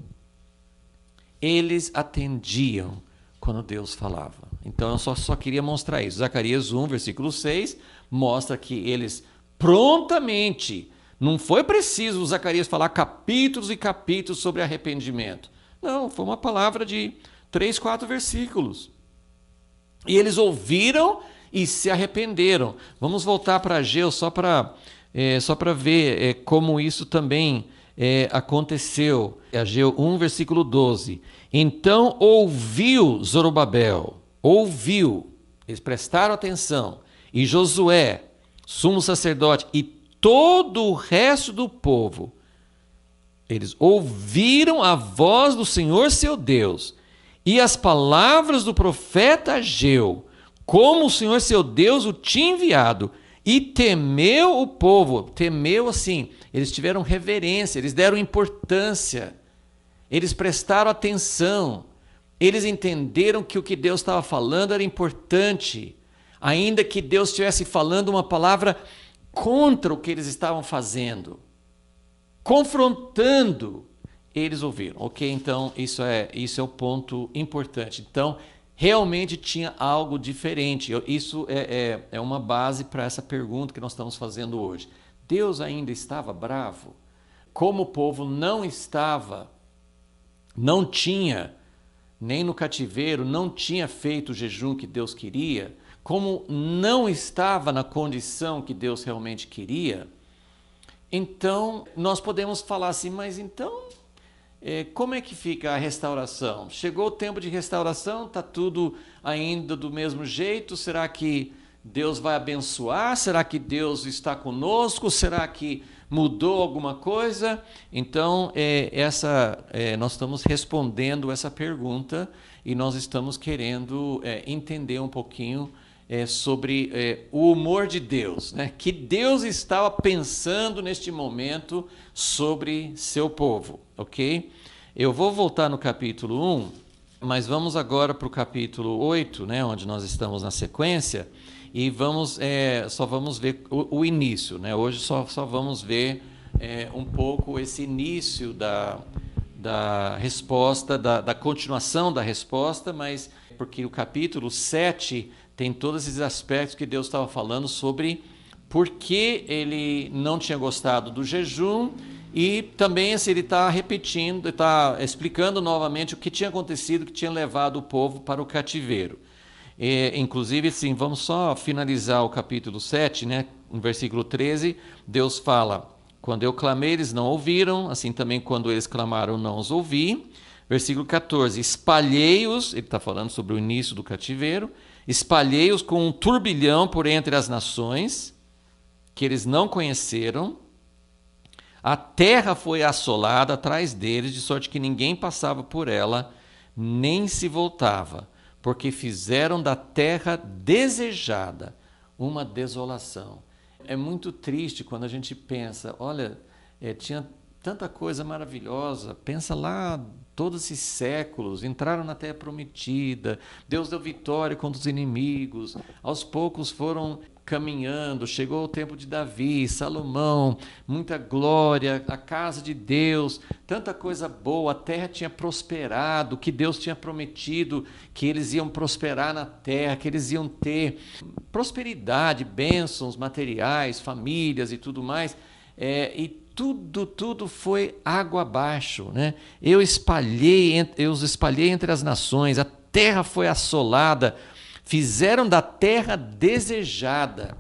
Eles atendiam quando Deus falava. Então eu só, só queria mostrar isso. Zacarias 1, versículo 6, mostra que eles prontamente, não foi preciso Zacarias falar capítulos e capítulos sobre arrependimento. Não, foi uma palavra de três, quatro versículos. E eles ouviram e se arrependeram. Vamos voltar para Ageu só para é, só para ver é, como isso também é, aconteceu. Ageu 1, versículo 12. Então ouviu Zorobabel, ouviu, eles prestaram atenção, e Josué, sumo sacerdote, e todo o resto do povo, eles ouviram a voz do Senhor seu Deus e as palavras do profeta Ageu, como o Senhor seu Deus o tinha enviado, e temeu o povo, temeu assim, eles tiveram reverência, eles deram importância eles prestaram atenção. Eles entenderam que o que Deus estava falando era importante. Ainda que Deus estivesse falando uma palavra contra o que eles estavam fazendo, confrontando, eles ouviram. Ok, então isso é isso é o ponto importante. Então realmente tinha algo diferente. Isso é, é, é uma base para essa pergunta que nós estamos fazendo hoje. Deus ainda estava bravo? Como o povo não estava não tinha, nem no cativeiro, não tinha feito o jejum que Deus queria, como não estava na condição que Deus realmente queria, então nós podemos falar assim, mas então é, como é que fica a restauração? Chegou o tempo de restauração, está tudo ainda do mesmo jeito? Será que Deus vai abençoar? Será que Deus está conosco? Será que mudou alguma coisa? Então, é, essa, é, nós estamos respondendo essa pergunta e nós estamos querendo é, entender um pouquinho é, sobre é, o humor de Deus, né? que Deus estava pensando neste momento sobre seu povo, ok? Eu vou voltar no capítulo 1, mas vamos agora para o capítulo 8, né, onde nós estamos na sequência e vamos, é, só vamos ver o, o, início. Né? Hoje só, só vamos ver é, um pouco esse início da, da resposta, da, da continuação da resposta, mas porque o capítulo 7 tem todos esses aspectos que Deus estava falando sobre por que ele não tinha gostado do jejum e também se assim, ele está repetindo, está explicando novamente o que tinha acontecido, que tinha levado o povo para o cativeiro. E, inclusive, sim, vamos só finalizar o capítulo 7, né? No versículo 13, Deus fala: Quando eu clamei, eles não ouviram, assim também quando eles clamaram, não os ouvi. Versículo 14: Espalhei-os, ele está falando sobre o início do cativeiro, espalhei-os com um turbilhão por entre as nações, que eles não conheceram. A terra foi assolada atrás deles, de sorte que ninguém passava por ela, nem se voltava porque fizeram da terra desejada uma desolação. É muito triste quando a gente pensa, olha, é, tinha tanta coisa maravilhosa, pensa lá todos esses séculos, entraram na terra prometida, Deus deu vitória contra os inimigos, aos poucos foram caminhando, chegou o tempo de Davi, Salomão, muita glória, a casa de Deus, tanta coisa boa, a terra tinha prosperado, que Deus tinha prometido que eles iam prosperar na terra, que eles iam ter prosperidade, bênçãos materiais, famílias e tudo mais. É, e tudo, tudo foi água abaixo, né? Eu espalhei, eu os espalhei entre as nações, a terra foi assolada Fizeram da terra desejada.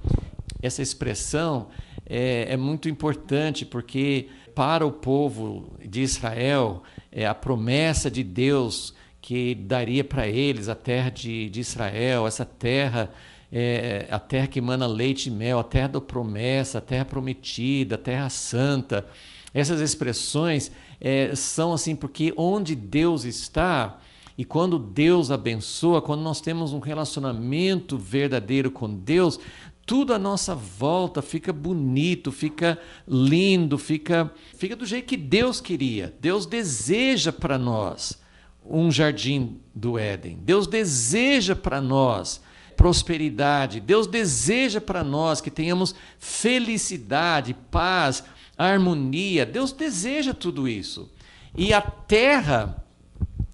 Essa expressão é, é muito importante porque, para o povo de Israel, é a promessa de Deus que daria para eles a terra de, de Israel, essa terra. É, a terra que emana leite e mel, a terra da promessa, a terra prometida, a terra santa. Essas expressões é, são assim, porque onde Deus está, e quando Deus abençoa, quando nós temos um relacionamento verdadeiro com Deus, tudo à nossa volta fica bonito, fica lindo, fica, fica do jeito que Deus queria. Deus deseja para nós um jardim do Éden. Deus deseja para nós prosperidade. Deus deseja para nós que tenhamos felicidade, paz, harmonia. Deus deseja tudo isso. E a terra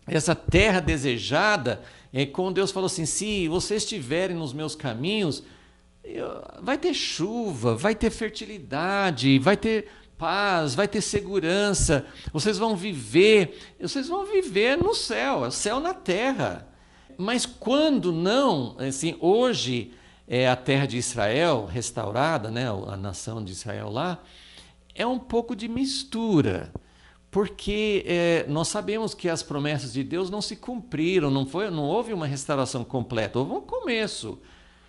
essa terra desejada, é quando Deus falou assim: se vocês estiverem nos meus caminhos, vai ter chuva, vai ter fertilidade, vai ter paz, vai ter segurança, vocês vão viver, vocês vão viver no céu, é céu na terra. Mas quando não, assim, hoje é a terra de Israel restaurada, né, a nação de Israel lá, é um pouco de mistura porque é, nós sabemos que as promessas de Deus não se cumpriram, não, foi, não houve uma restauração completa, houve um começo.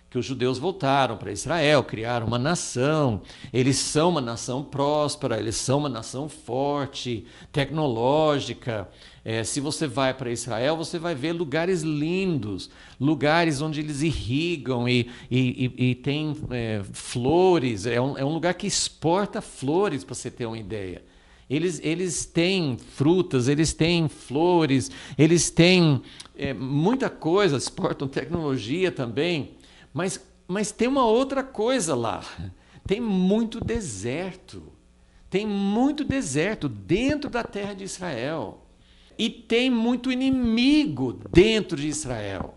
Que os judeus voltaram para Israel, criaram uma nação, eles são uma nação próspera, eles são uma nação forte, tecnológica. É, se você vai para Israel, você vai ver lugares lindos, lugares onde eles irrigam e, e, e, e tem é, flores, é um, é um lugar que exporta flores, para você ter uma ideia. Eles, eles têm frutas, eles têm flores, eles têm é, muita coisa, exportam tecnologia também, mas, mas tem uma outra coisa lá. Tem muito deserto. Tem muito deserto dentro da terra de Israel. E tem muito inimigo dentro de Israel.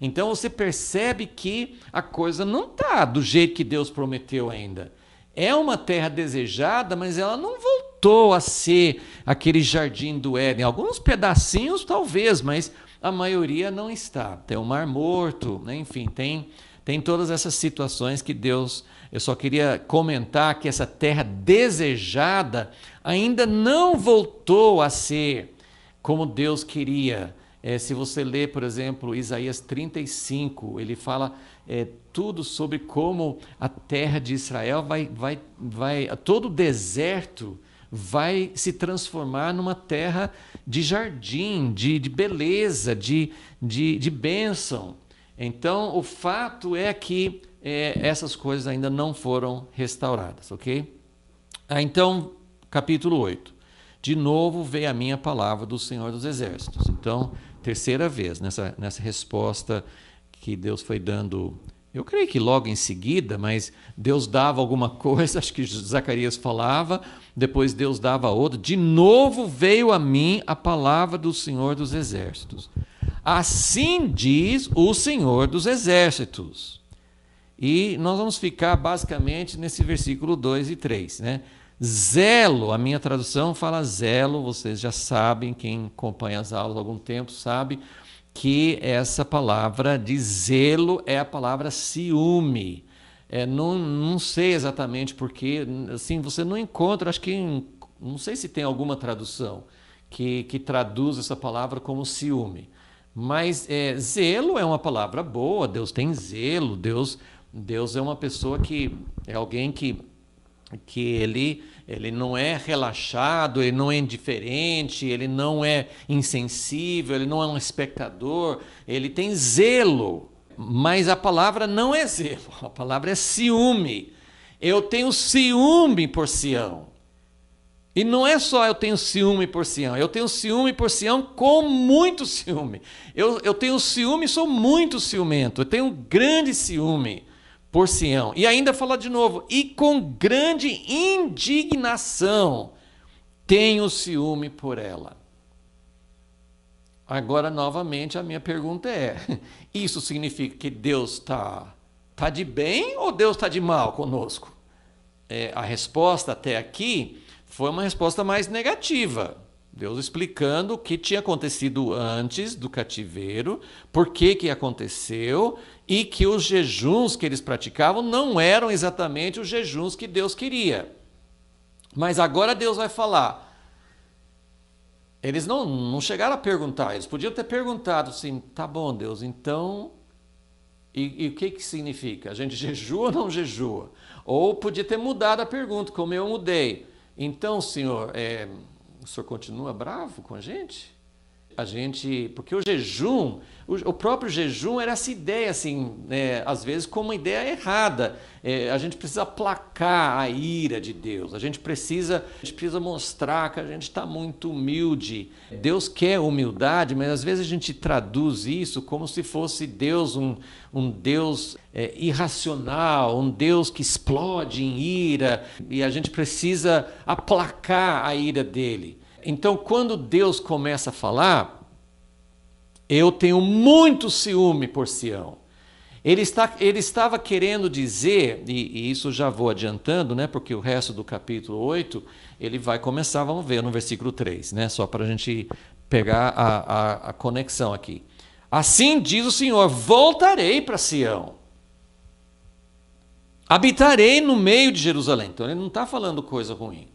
Então você percebe que a coisa não está do jeito que Deus prometeu ainda. É uma terra desejada, mas ela não voltou voltou a ser aquele jardim do Éden. Alguns pedacinhos, talvez, mas a maioria não está. Tem o Mar Morto, né? enfim, tem, tem todas essas situações que Deus. Eu só queria comentar que essa terra desejada ainda não voltou a ser como Deus queria. É, se você ler, por exemplo, Isaías 35, ele fala é, tudo sobre como a terra de Israel vai, vai, vai todo o deserto vai se transformar numa terra de jardim, de, de beleza, de, de, de bênção. Então, o fato é que é, essas coisas ainda não foram restauradas, ok? Ah, então, capítulo 8. De novo veio a minha palavra do Senhor dos Exércitos. Então, terceira vez nessa, nessa resposta que Deus foi dando eu creio que logo em seguida, mas Deus dava alguma coisa, acho que Zacarias falava, depois Deus dava outra. De novo veio a mim a palavra do Senhor dos Exércitos. Assim diz o Senhor dos Exércitos. E nós vamos ficar basicamente nesse versículo 2 e 3, né? Zelo, a minha tradução fala zelo, vocês já sabem, quem acompanha as aulas há algum tempo sabe que essa palavra de zelo é a palavra ciúme. É, não, não sei exatamente porque, assim, você não encontra, acho que, não sei se tem alguma tradução que, que traduz essa palavra como ciúme. Mas é, zelo é uma palavra boa, Deus tem zelo, Deus, Deus é uma pessoa que, é alguém que, que ele ele não é relaxado, ele não é indiferente, ele não é insensível, ele não é um espectador, ele tem zelo. Mas a palavra não é zelo, a palavra é ciúme. Eu tenho ciúme por Sião. E não é só eu tenho ciúme por Sião, eu tenho ciúme por Sião com muito ciúme. Eu, eu tenho ciúme, e sou muito ciumento, eu tenho grande ciúme por Sião. E ainda fala de novo: e com grande indignação tenho ciúme por ela. Agora, novamente, a minha pergunta é: isso significa que Deus está tá de bem ou Deus está de mal conosco? É, a resposta até aqui foi uma resposta mais negativa. Deus explicando o que tinha acontecido antes do cativeiro, por que que aconteceu e que os jejuns que eles praticavam não eram exatamente os jejuns que Deus queria. Mas agora Deus vai falar. Eles não, não chegaram a perguntar, eles podiam ter perguntado assim: tá bom, Deus, então. E, e o que, que significa? A gente jejua ou não jejua? Ou podia ter mudado a pergunta, como eu mudei. Então, Senhor, é, o senhor continua bravo com a gente? a gente. Porque o jejum, o, próprio jejum era essa ideia, assim, né, às vezes como uma ideia errada. É, a gente precisa aplacar a ira de Deus, a gente precisa, a gente precisa mostrar que a gente está muito humilde. Deus quer humildade, mas às vezes a gente traduz isso como se fosse Deus um, um Deus é, irracional, um Deus que explode em ira, e a gente precisa aplacar a ira dele então, quando Deus começa a falar, eu tenho muito ciúme por Sião. Ele, está, ele estava querendo dizer, e, e, isso já vou adiantando, né, porque o resto do capítulo 8, ele vai começar, vamos ver, no versículo 3, né, só para a gente pegar a, a, a conexão aqui. Assim diz o Senhor: voltarei para Sião, habitarei no meio de Jerusalém. Então ele não está falando coisa ruim.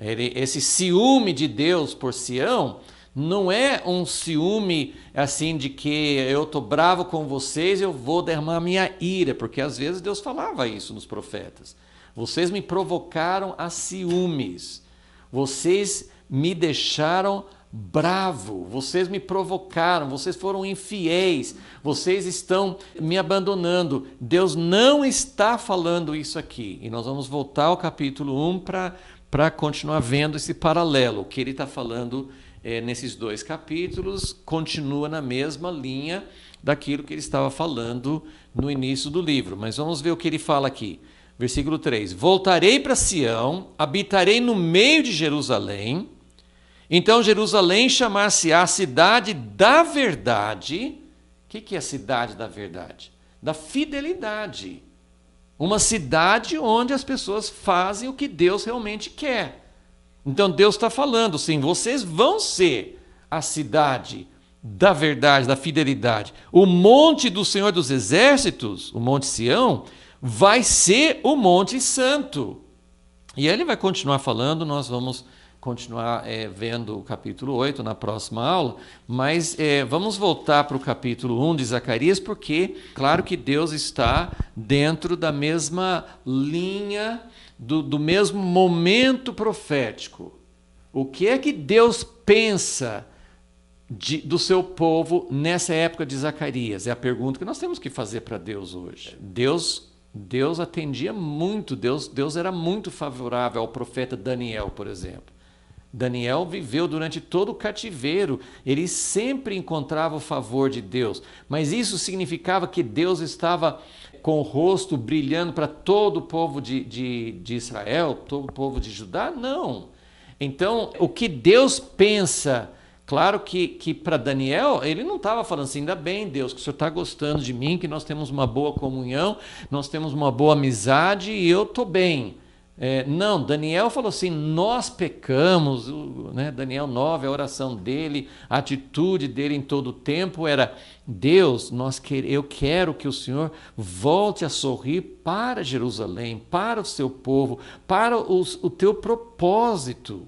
Ele, esse ciúme de Deus por Sião não é um ciúme assim de que eu tô bravo com vocês, eu vou derramar minha ira, porque às vezes Deus falava isso nos profetas. Vocês me provocaram a ciúmes. Vocês me deixaram bravo, vocês me provocaram, vocês foram infiéis, vocês estão me abandonando. Deus não está falando isso aqui. E nós vamos voltar ao capítulo 1 para para continuar vendo esse paralelo. O que ele está falando é, nesses dois capítulos continua na mesma linha daquilo que ele estava falando no início do livro. Mas vamos ver o que ele fala aqui. Versículo 3: Voltarei para Sião, habitarei no meio de Jerusalém. Então Jerusalém chamar se a cidade da verdade. O que é a cidade da verdade? Da fidelidade. Uma cidade onde as pessoas fazem o que Deus realmente quer. Então Deus está falando, sim, vocês vão ser a cidade da verdade, da fidelidade. O monte do Senhor dos Exércitos, o Monte Sião, vai ser o Monte Santo. E aí ele vai continuar falando, nós vamos continuar é, vendo o capítulo 8 na próxima aula, mas é, vamos voltar para o capítulo 1 de Zacarias, porque, claro que Deus está dentro da mesma linha, do, do mesmo momento profético. O que é que Deus pensa de, do seu povo nessa época de Zacarias? É a pergunta que nós temos que fazer para Deus hoje. Deus Deus atendia muito, Deus, Deus era muito favorável ao profeta Daniel, por exemplo. Daniel viveu durante todo o cativeiro, ele sempre encontrava o favor de Deus, mas isso significava que Deus estava com o rosto brilhando para todo o povo de, de, de, Israel, todo o povo de Judá? Não. Então, o que Deus pensa, claro que, que para Daniel, ele não estava falando assim, ainda bem, Deus, que o senhor está gostando de mim, que nós temos uma boa comunhão, nós temos uma boa amizade e eu estou bem. É, não, Daniel falou assim: nós pecamos. Né? Daniel 9, a oração dele, a atitude dele em todo o tempo era: Deus, nós quer, eu quero que o Senhor volte a sorrir para Jerusalém, para o seu povo, para os, o teu propósito.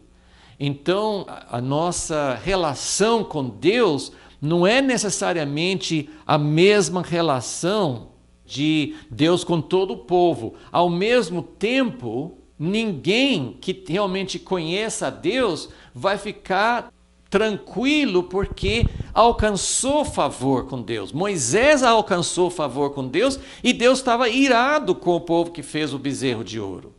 Então, a, a nossa relação com Deus não é necessariamente a mesma relação de Deus com todo o povo. Ao mesmo tempo, Ninguém que realmente conheça a Deus vai ficar tranquilo porque alcançou favor com Deus. Moisés alcançou favor com Deus e Deus estava irado com o povo que fez o bezerro de ouro.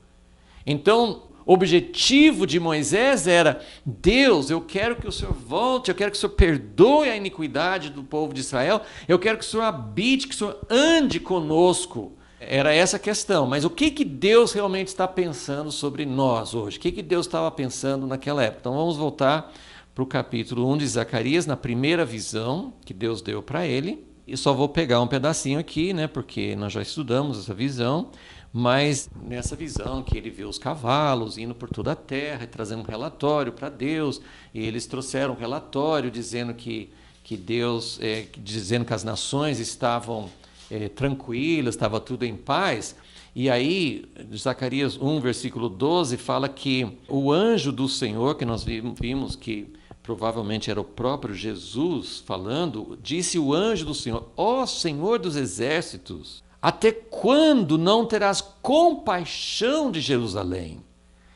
Então, o objetivo de Moisés era: Deus, eu quero que o Senhor volte, eu quero que o Senhor perdoe a iniquidade do povo de Israel, eu quero que o Senhor habite, que o Senhor ande conosco. Era essa a questão, mas o que, que Deus realmente está pensando sobre nós hoje? O que, que Deus estava pensando naquela época? Então vamos voltar para o capítulo 1 de Zacarias, na primeira visão que Deus deu para ele. E só vou pegar um pedacinho aqui, né, porque nós já estudamos essa visão, mas nessa visão que ele viu os cavalos indo por toda a terra e trazendo um relatório para Deus, e eles trouxeram um relatório dizendo que, que Deus, é, dizendo que as nações estavam eh, tranquilo, estava tudo em paz. E aí, Zacarias 1, versículo 12, fala que o anjo do Senhor, que nós vimos que provavelmente era o próprio Jesus falando, disse o anjo do Senhor: Ó oh, Senhor dos exércitos, até quando não terás compaixão de Jerusalém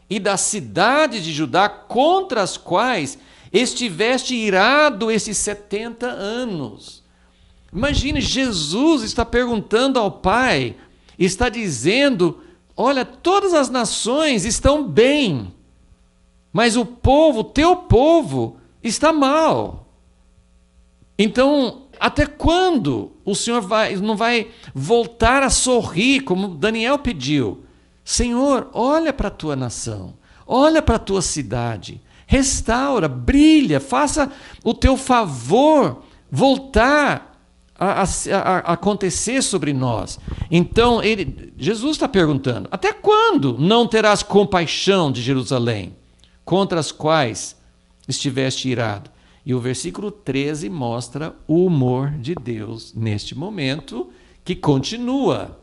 e das cidades de Judá contra as quais estiveste irado esses setenta anos? Imagine, Jesus está perguntando ao Pai, está dizendo: Olha, todas as nações estão bem, mas o povo, teu povo, está mal. Então, até quando o Senhor vai, não vai voltar a sorrir, como Daniel pediu? Senhor, olha para a tua nação, olha para a tua cidade, restaura, brilha, faça o teu favor voltar a, a, a acontecer sobre nós. Então, ele, Jesus está perguntando: até quando não terás compaixão de Jerusalém, contra as quais estiveste irado? E o versículo 13 mostra o humor de Deus neste momento, que continua.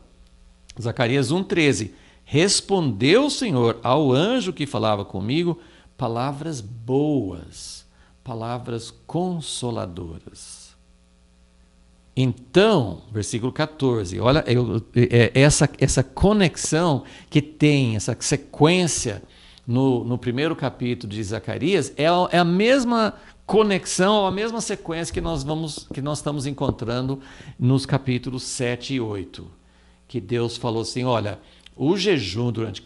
Zacarias 1,13: Respondeu o Senhor ao anjo que falava comigo palavras boas, palavras consoladoras. Então, versículo 14, olha eu, é, é, essa, essa conexão que tem, essa sequência no, no primeiro capítulo de Zacarias, é a, é a mesma conexão, a mesma sequência que nós, vamos, que nós estamos encontrando nos capítulos 7 e 8. Que Deus falou assim: olha, o jejum durante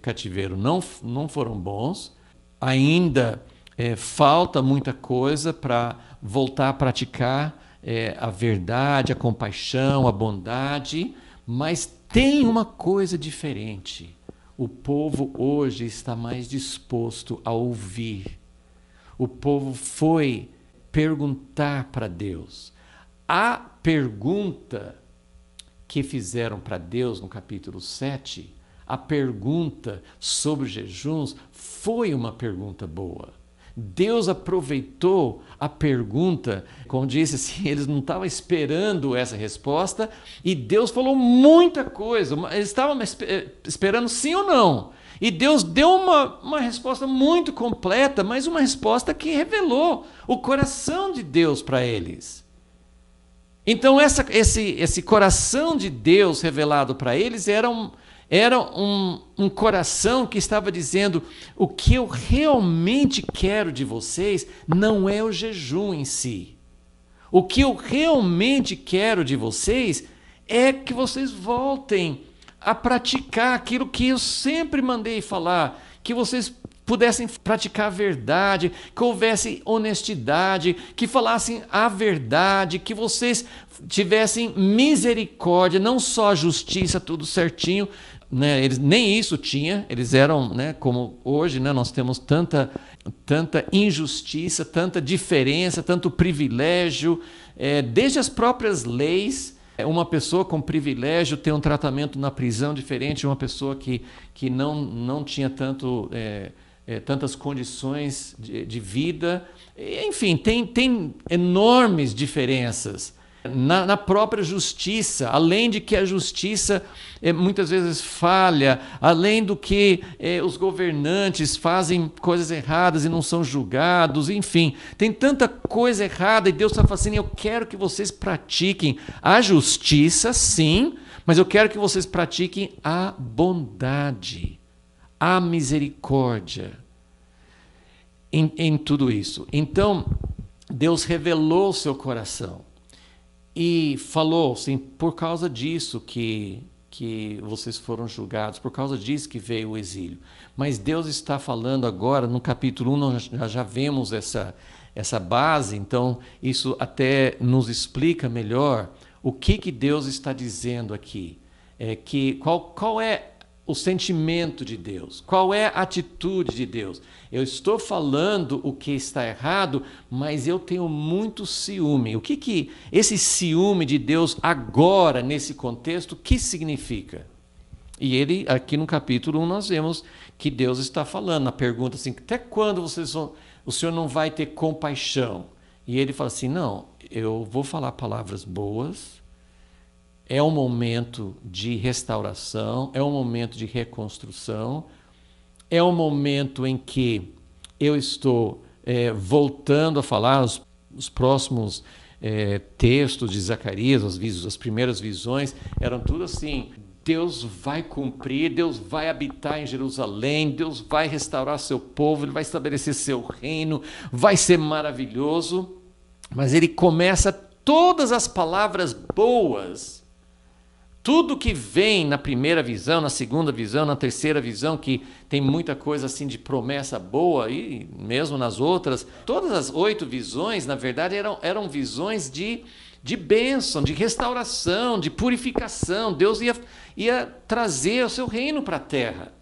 cativeiro não, não foram bons, ainda é, falta muita coisa para voltar a praticar é, a verdade, a compaixão, a bondade, mas tem uma coisa diferente. O povo hoje está mais disposto a ouvir. O povo foi perguntar para Deus. A pergunta que fizeram para Deus no capítulo 7, a pergunta sobre jejuns foi uma pergunta boa. Deus aproveitou a pergunta, como disse assim, eles não estavam esperando essa resposta, e Deus falou muita coisa, eles estavam eh, esperando sim ou não. E Deus deu uma, uma resposta muito completa, mas uma resposta que revelou o coração de Deus para eles. Então, essa, esse, esse coração de Deus revelado para eles era um, era um, um coração que estava dizendo: o que eu realmente quero de vocês não é o jejum em si. O que eu realmente quero de vocês é que vocês voltem a praticar aquilo que eu sempre mandei falar, que vocês pudessem praticar a verdade, que houvesse honestidade, que falassem a verdade, que vocês tivessem misericórdia, não só a justiça, tudo certinho, né, eles nem isso tinha, eles eram, né, como hoje, né, nós temos tanta, tanta injustiça, tanta diferença, tanto privilégio, é, desde as próprias leis. É, uma pessoa com privilégio tem um tratamento na prisão diferente de uma pessoa que, que não, não tinha tanto, é, é, tantas condições de, de vida. Enfim, tem, tem enormes diferenças na, na, própria justiça, além de que a justiça é, muitas vezes falha, além do que é, os governantes fazem coisas erradas e não são julgados, enfim, tem tanta coisa errada e Deus está fazendo. Assim, eu quero que vocês pratiquem a justiça, sim, mas eu quero que vocês pratiquem a bondade, a misericórdia em, em tudo isso. Então, Deus revelou o seu coração. E falou assim, por causa disso que que vocês foram julgados, por causa disso que veio o exílio. Mas Deus está falando agora, no capítulo 1, nós já, já vemos essa, essa base, então isso até nos explica melhor o que, que Deus está dizendo aqui. É que qual, qual é o sentimento de Deus, qual é a atitude de Deus. Eu estou falando o que está errado, mas eu tenho muito ciúme. O que, que esse ciúme de Deus agora, nesse contexto, que significa? E ele, aqui no capítulo 1, nós vemos que Deus está falando, na pergunta assim, até quando vocês vão, o Senhor não vai ter compaixão? E ele fala assim, não, eu vou falar palavras boas, é um momento de restauração, é um momento de reconstrução, é um momento em que eu estou é, voltando a falar os, os próximos é, textos de Zacarias, as, vis, as primeiras visões, eram tudo assim. Deus vai cumprir, Deus vai habitar em Jerusalém, Deus vai restaurar seu povo, Ele vai estabelecer seu reino, vai ser maravilhoso. Mas ele começa todas as palavras boas tudo que vem na primeira visão, na segunda visão, na terceira visão, que tem muita coisa assim de promessa boa, e mesmo nas outras, todas as oito visões, na verdade, eram, eram visões de, de bênção, de restauração, de purificação. Deus ia, ia trazer o seu reino para a terra.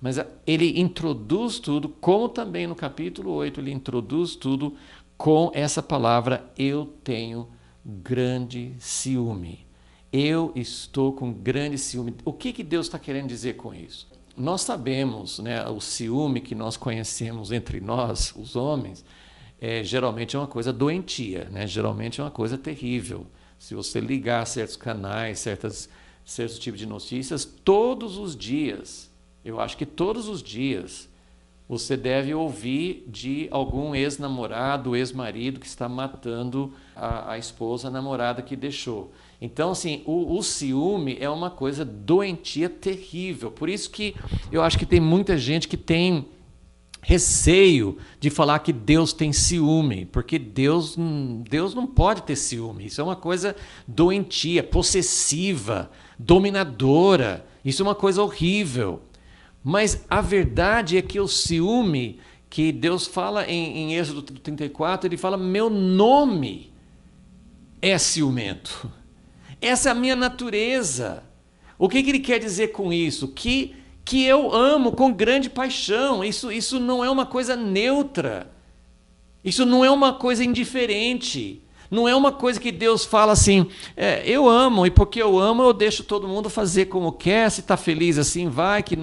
Mas ah, ele introduz tudo, como também no capítulo 8, ele introduz tudo com essa palavra: Eu tenho grande ciúme eu estou com grande ciúme. O que, que Deus está querendo dizer com isso? Nós sabemos, né, o ciúme que nós conhecemos entre nós, os homens, é, geralmente é uma coisa doentia, né? geralmente é uma coisa terrível. Se você ligar certos canais, certos, certos tipos de notícias, todos os dias, eu acho que todos os dias, você deve ouvir de algum ex-namorado, ex-marido que está matando a, a esposa, a namorada que deixou. Então, assim, o, o, ciúme é uma coisa doentia terrível. Por isso que eu acho que tem muita gente que tem receio de falar que Deus tem ciúme, porque Deus, hum, Deus não pode ter ciúme. Isso é uma coisa doentia, possessiva, dominadora. Isso é uma coisa horrível. Mas a verdade é que o ciúme que Deus fala em, em Êxodo 34, ele fala: Meu nome é ciumento. Essa é a minha natureza. O que, que ele quer dizer com isso? Que, que eu amo com grande paixão. Isso, isso não é uma coisa neutra. Isso não é uma coisa indiferente. Não é uma coisa que Deus fala assim, é, eu amo, e porque eu amo, eu deixo todo mundo fazer como quer, se está feliz assim, vai, que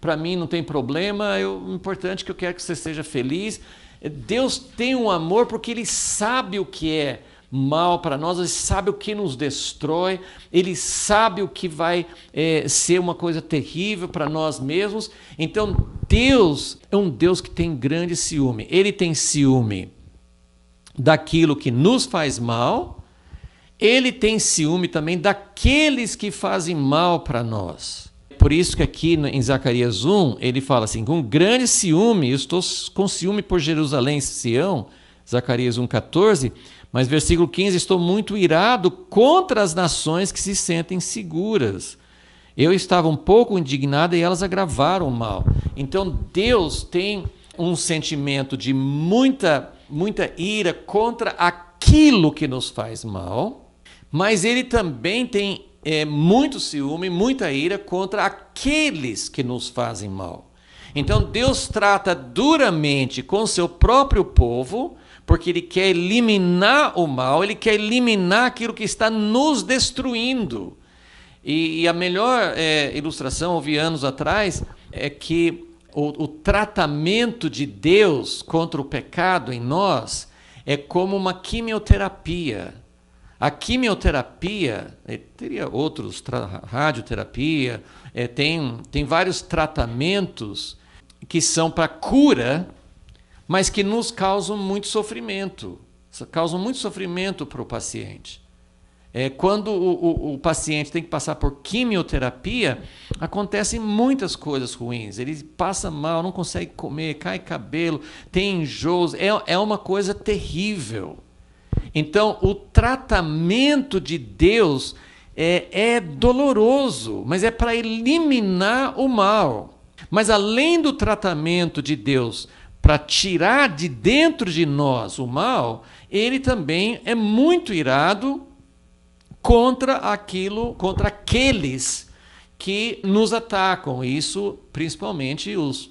para mim não tem problema, o importante é que eu quero que você seja feliz. Deus tem um amor porque Ele sabe o que é mal para nós, ele sabe o que nos destrói, ele sabe o que vai é, ser uma coisa terrível para nós mesmos. Então, Deus é um Deus que tem grande ciúme. Ele tem ciúme daquilo que nos faz mal, ele tem ciúme também daqueles que fazem mal para nós. Por isso que aqui em Zacarias 1, ele fala assim: com grande ciúme, eu estou com ciúme por Jerusalém, Sião, Zacarias 14, mas versículo 15: Estou muito irado contra as nações que se sentem seguras. Eu estava um pouco indignada e elas agravaram o mal. Então Deus tem um sentimento de muita, muita ira contra aquilo que nos faz mal, mas ele também tem é, muito ciúme, muita ira contra aqueles que nos fazem mal. Então Deus trata duramente com seu próprio povo porque ele quer eliminar o mal, ele quer eliminar aquilo que está nos destruindo. E, e a melhor é, ilustração, ouvi anos atrás, é que o, o tratamento de Deus contra o pecado em nós é como uma quimioterapia. A quimioterapia, é, teria outros, radioterapia, é, tem, tem vários tratamentos que são para cura mas que nos causam muito sofrimento. Causam muito sofrimento para o paciente. É, quando o, o, o, paciente tem que passar por quimioterapia, acontecem muitas coisas ruins. Ele passa mal, não consegue comer, cai cabelo, tem enjoos. É, é uma coisa terrível. Então, o tratamento de Deus é, é doloroso, mas é para eliminar o mal. Mas além do tratamento de Deus para tirar de dentro de nós o mal, ele também é muito irado contra aquilo, contra aqueles que nos atacam. Isso, principalmente os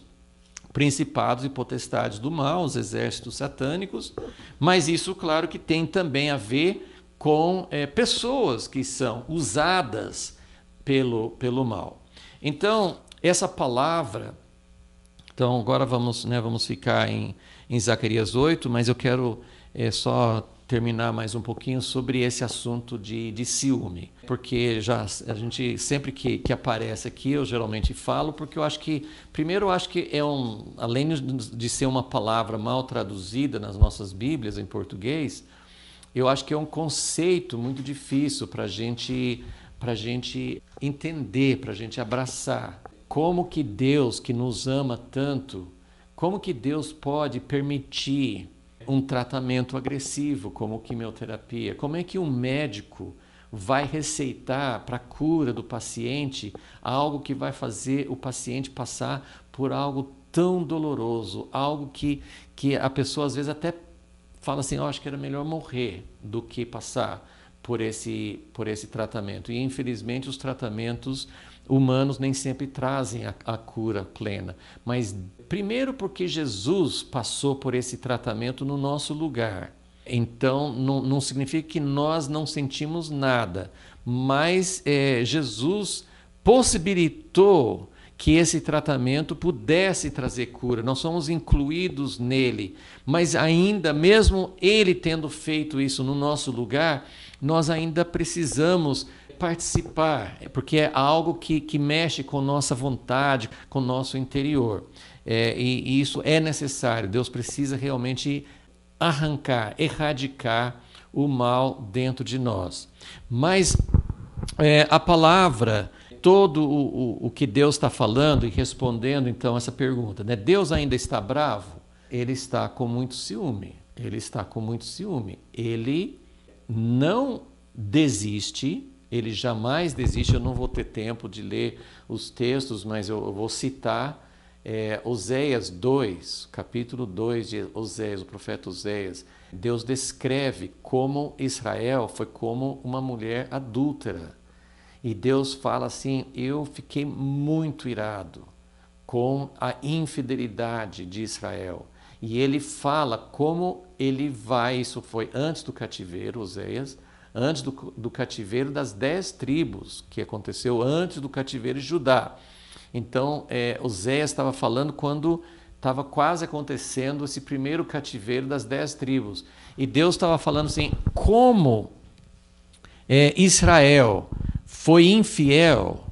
principados e potestades do mal, os exércitos satânicos. Mas isso, claro, que tem também a ver com é, pessoas que são usadas pelo, pelo mal. Então, essa palavra então, agora vamos, né, vamos ficar em, em Zacarias 8, mas eu quero é, só terminar mais um pouquinho sobre esse assunto de, de ciúme, porque já a gente sempre que, que aparece aqui eu geralmente falo porque eu acho que primeiro eu acho que é um além de ser uma palavra mal traduzida nas nossas Bíblias em português, eu acho que é um conceito muito difícil para gente para gente entender, para gente abraçar. Como que Deus, que nos ama tanto, como que Deus pode permitir um tratamento agressivo como quimioterapia? Como é que um médico vai receitar para a cura do paciente algo que vai fazer o paciente passar por algo tão doloroso, algo que, que a pessoa às vezes até fala assim, oh, acho que era melhor morrer do que passar por esse, por esse tratamento. E infelizmente os tratamentos humanos nem sempre trazem a, a cura plena. Mas, primeiro, porque Jesus passou por esse tratamento no nosso lugar. Então, não, não significa que nós não sentimos nada, mas é, Jesus possibilitou que esse tratamento pudesse trazer cura. Nós somos incluídos nele, mas ainda, mesmo ele tendo feito isso no nosso lugar, nós ainda precisamos participar, é porque é algo que, que mexe com nossa vontade, com nosso interior. É, e, e isso é necessário. Deus precisa realmente arrancar, erradicar o mal dentro de nós. Mas é, a palavra, todo o, o, o que Deus está falando e respondendo então essa pergunta, né? Deus ainda está bravo? Ele está com muito ciúme. Ele está com muito ciúme. Ele não desiste ele jamais desiste. Eu não vou ter tempo de ler os textos, mas eu vou citar é, Oséias 2, capítulo 2 de Oséias, o profeta Oséias. Deus descreve como Israel foi como uma mulher adúltera. E Deus fala assim: Eu fiquei muito irado com a infidelidade de Israel. E ele fala como ele vai, isso foi antes do cativeiro, Oséias, antes do, do cativeiro das dez tribos, que aconteceu antes do cativeiro de Judá. Então, é, Oséias estava falando quando estava quase acontecendo esse primeiro cativeiro das dez tribos. E Deus estava falando assim: como é, Israel foi infiel,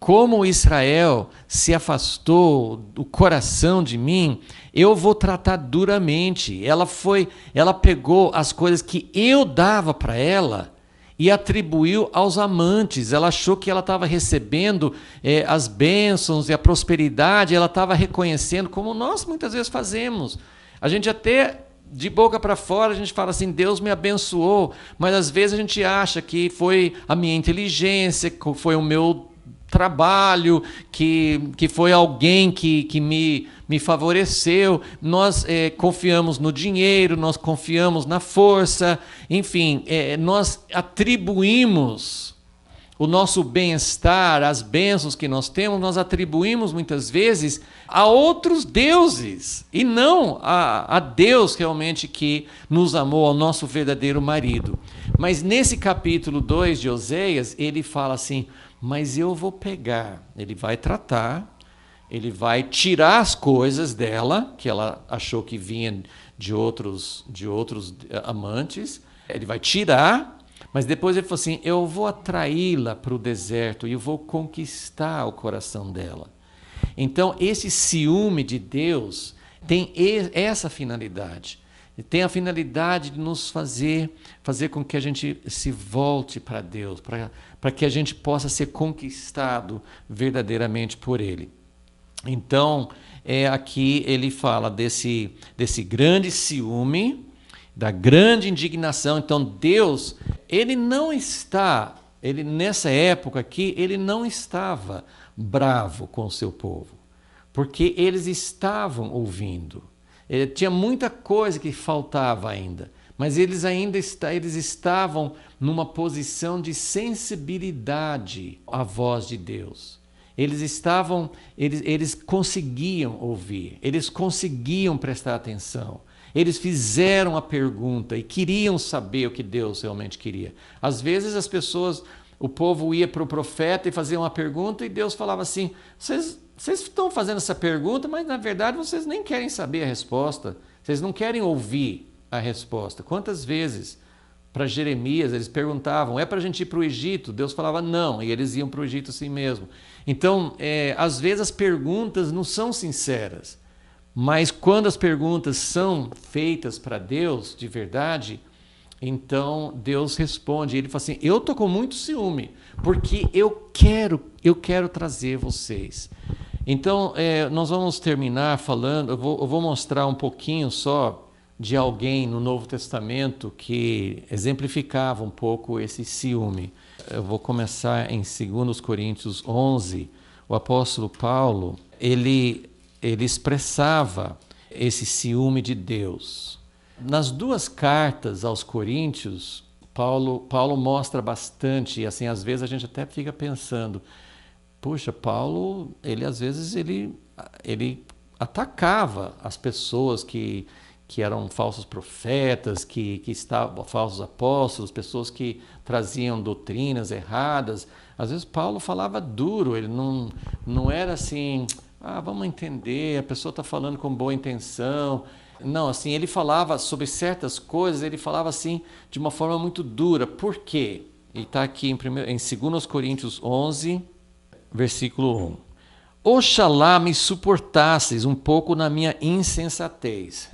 como Israel se afastou do coração de mim, eu vou tratar duramente. Ela foi, ela pegou as coisas que eu dava para ela e atribuiu aos amantes. Ela achou que ela estava recebendo eh, as bênçãos e a prosperidade. Ela estava reconhecendo, como nós muitas vezes fazemos. A gente até de boca para fora a gente fala assim: Deus me abençoou, mas às vezes a gente acha que foi a minha inteligência, que foi o meu trabalho, que, que foi alguém que, que me, me favoreceu. Nós é, confiamos no dinheiro, nós confiamos na força, enfim, é, nós atribuímos o nosso bem-estar, as bênçãos que nós temos, nós atribuímos muitas vezes a outros deuses e não a, a Deus realmente que nos amou, ao nosso verdadeiro marido. Mas nesse capítulo 2 de Oséias, ele fala assim: mas eu vou pegar. Ele vai tratar, ele vai tirar as coisas dela, que ela achou que vinha de outros, de outros eh, amantes, ele vai tirar, mas depois ele falou assim: eu vou atraí-la para o deserto e eu vou conquistar o coração dela. Então, esse ciúme de Deus tem essa finalidade. Tem a finalidade de nos fazer, fazer com que a gente se volte para Deus, para para que a gente possa ser conquistado verdadeiramente por Ele. Então, é, aqui ele fala desse, desse grande ciúme, da grande indignação. Então, Deus, ele não está, ele nessa época aqui, ele não estava bravo com o seu povo, porque eles estavam ouvindo. Ele, tinha muita coisa que faltava ainda. Mas eles ainda está, eles estavam numa posição de sensibilidade à voz de Deus. Eles estavam, eles, eles conseguiam ouvir, eles conseguiam prestar atenção. Eles fizeram a pergunta e queriam saber o que Deus realmente queria. Às vezes as pessoas, o povo ia para o profeta e fazia uma pergunta e Deus falava assim: vocês, vocês estão fazendo essa pergunta, mas na verdade vocês nem querem saber a resposta, vocês não querem ouvir a resposta. Quantas vezes para Jeremias eles perguntavam: é para a gente ir para o Egito? Deus falava não, e eles iam para o Egito assim mesmo. Então, é, às vezes as perguntas não são sinceras, mas quando as perguntas são feitas para Deus de verdade, então Deus responde, ele fala assim: "Eu estou com muito ciúme, porque eu quero, eu quero trazer vocês". Então, é, nós vamos terminar falando, eu vou, eu vou mostrar um pouquinho só de alguém no Novo Testamento que exemplificava um pouco esse ciúme. Eu vou começar em 2 Coríntios 11. O apóstolo Paulo, ele, ele expressava esse ciúme de Deus. Nas duas cartas aos Coríntios, Paulo, Paulo mostra bastante, e assim, às vezes a gente até fica pensando, puxa, Paulo, ele às vezes ele, ele atacava as pessoas que que eram falsos profetas, que, que estavam falsos apóstolos, pessoas que traziam doutrinas erradas. Às vezes Paulo falava duro, ele não, não era assim, ah, vamos entender, a pessoa está falando com boa intenção. Não, assim, ele falava sobre certas coisas, ele falava assim de uma forma muito dura. Por quê? E está aqui em, primeiro, em 2 Coríntios 11, versículo 1. Oxalá me suportasseis um pouco na minha insensatez.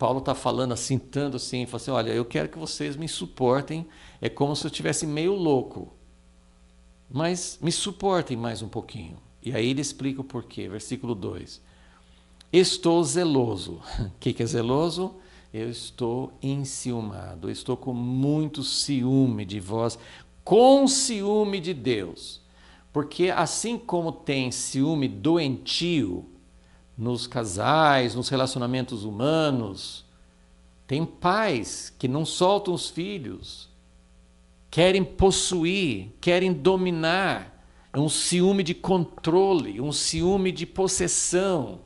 Paulo está falando assim, tanto assim, fala assim, olha, eu quero que vocês me suportem, é como se eu estivesse meio louco, mas me suportem mais um pouquinho. E aí ele explica o porquê, versículo 2. Estou zeloso. O que, que é zeloso? Eu estou enciumado, eu estou com muito ciúme de vós, com ciúme de Deus. Porque assim como tem ciúme doentio, nos casais, nos relacionamentos humanos. Tem pais que não soltam os filhos, querem possuir, querem dominar. É um ciúme de controle, um ciúme de possessão.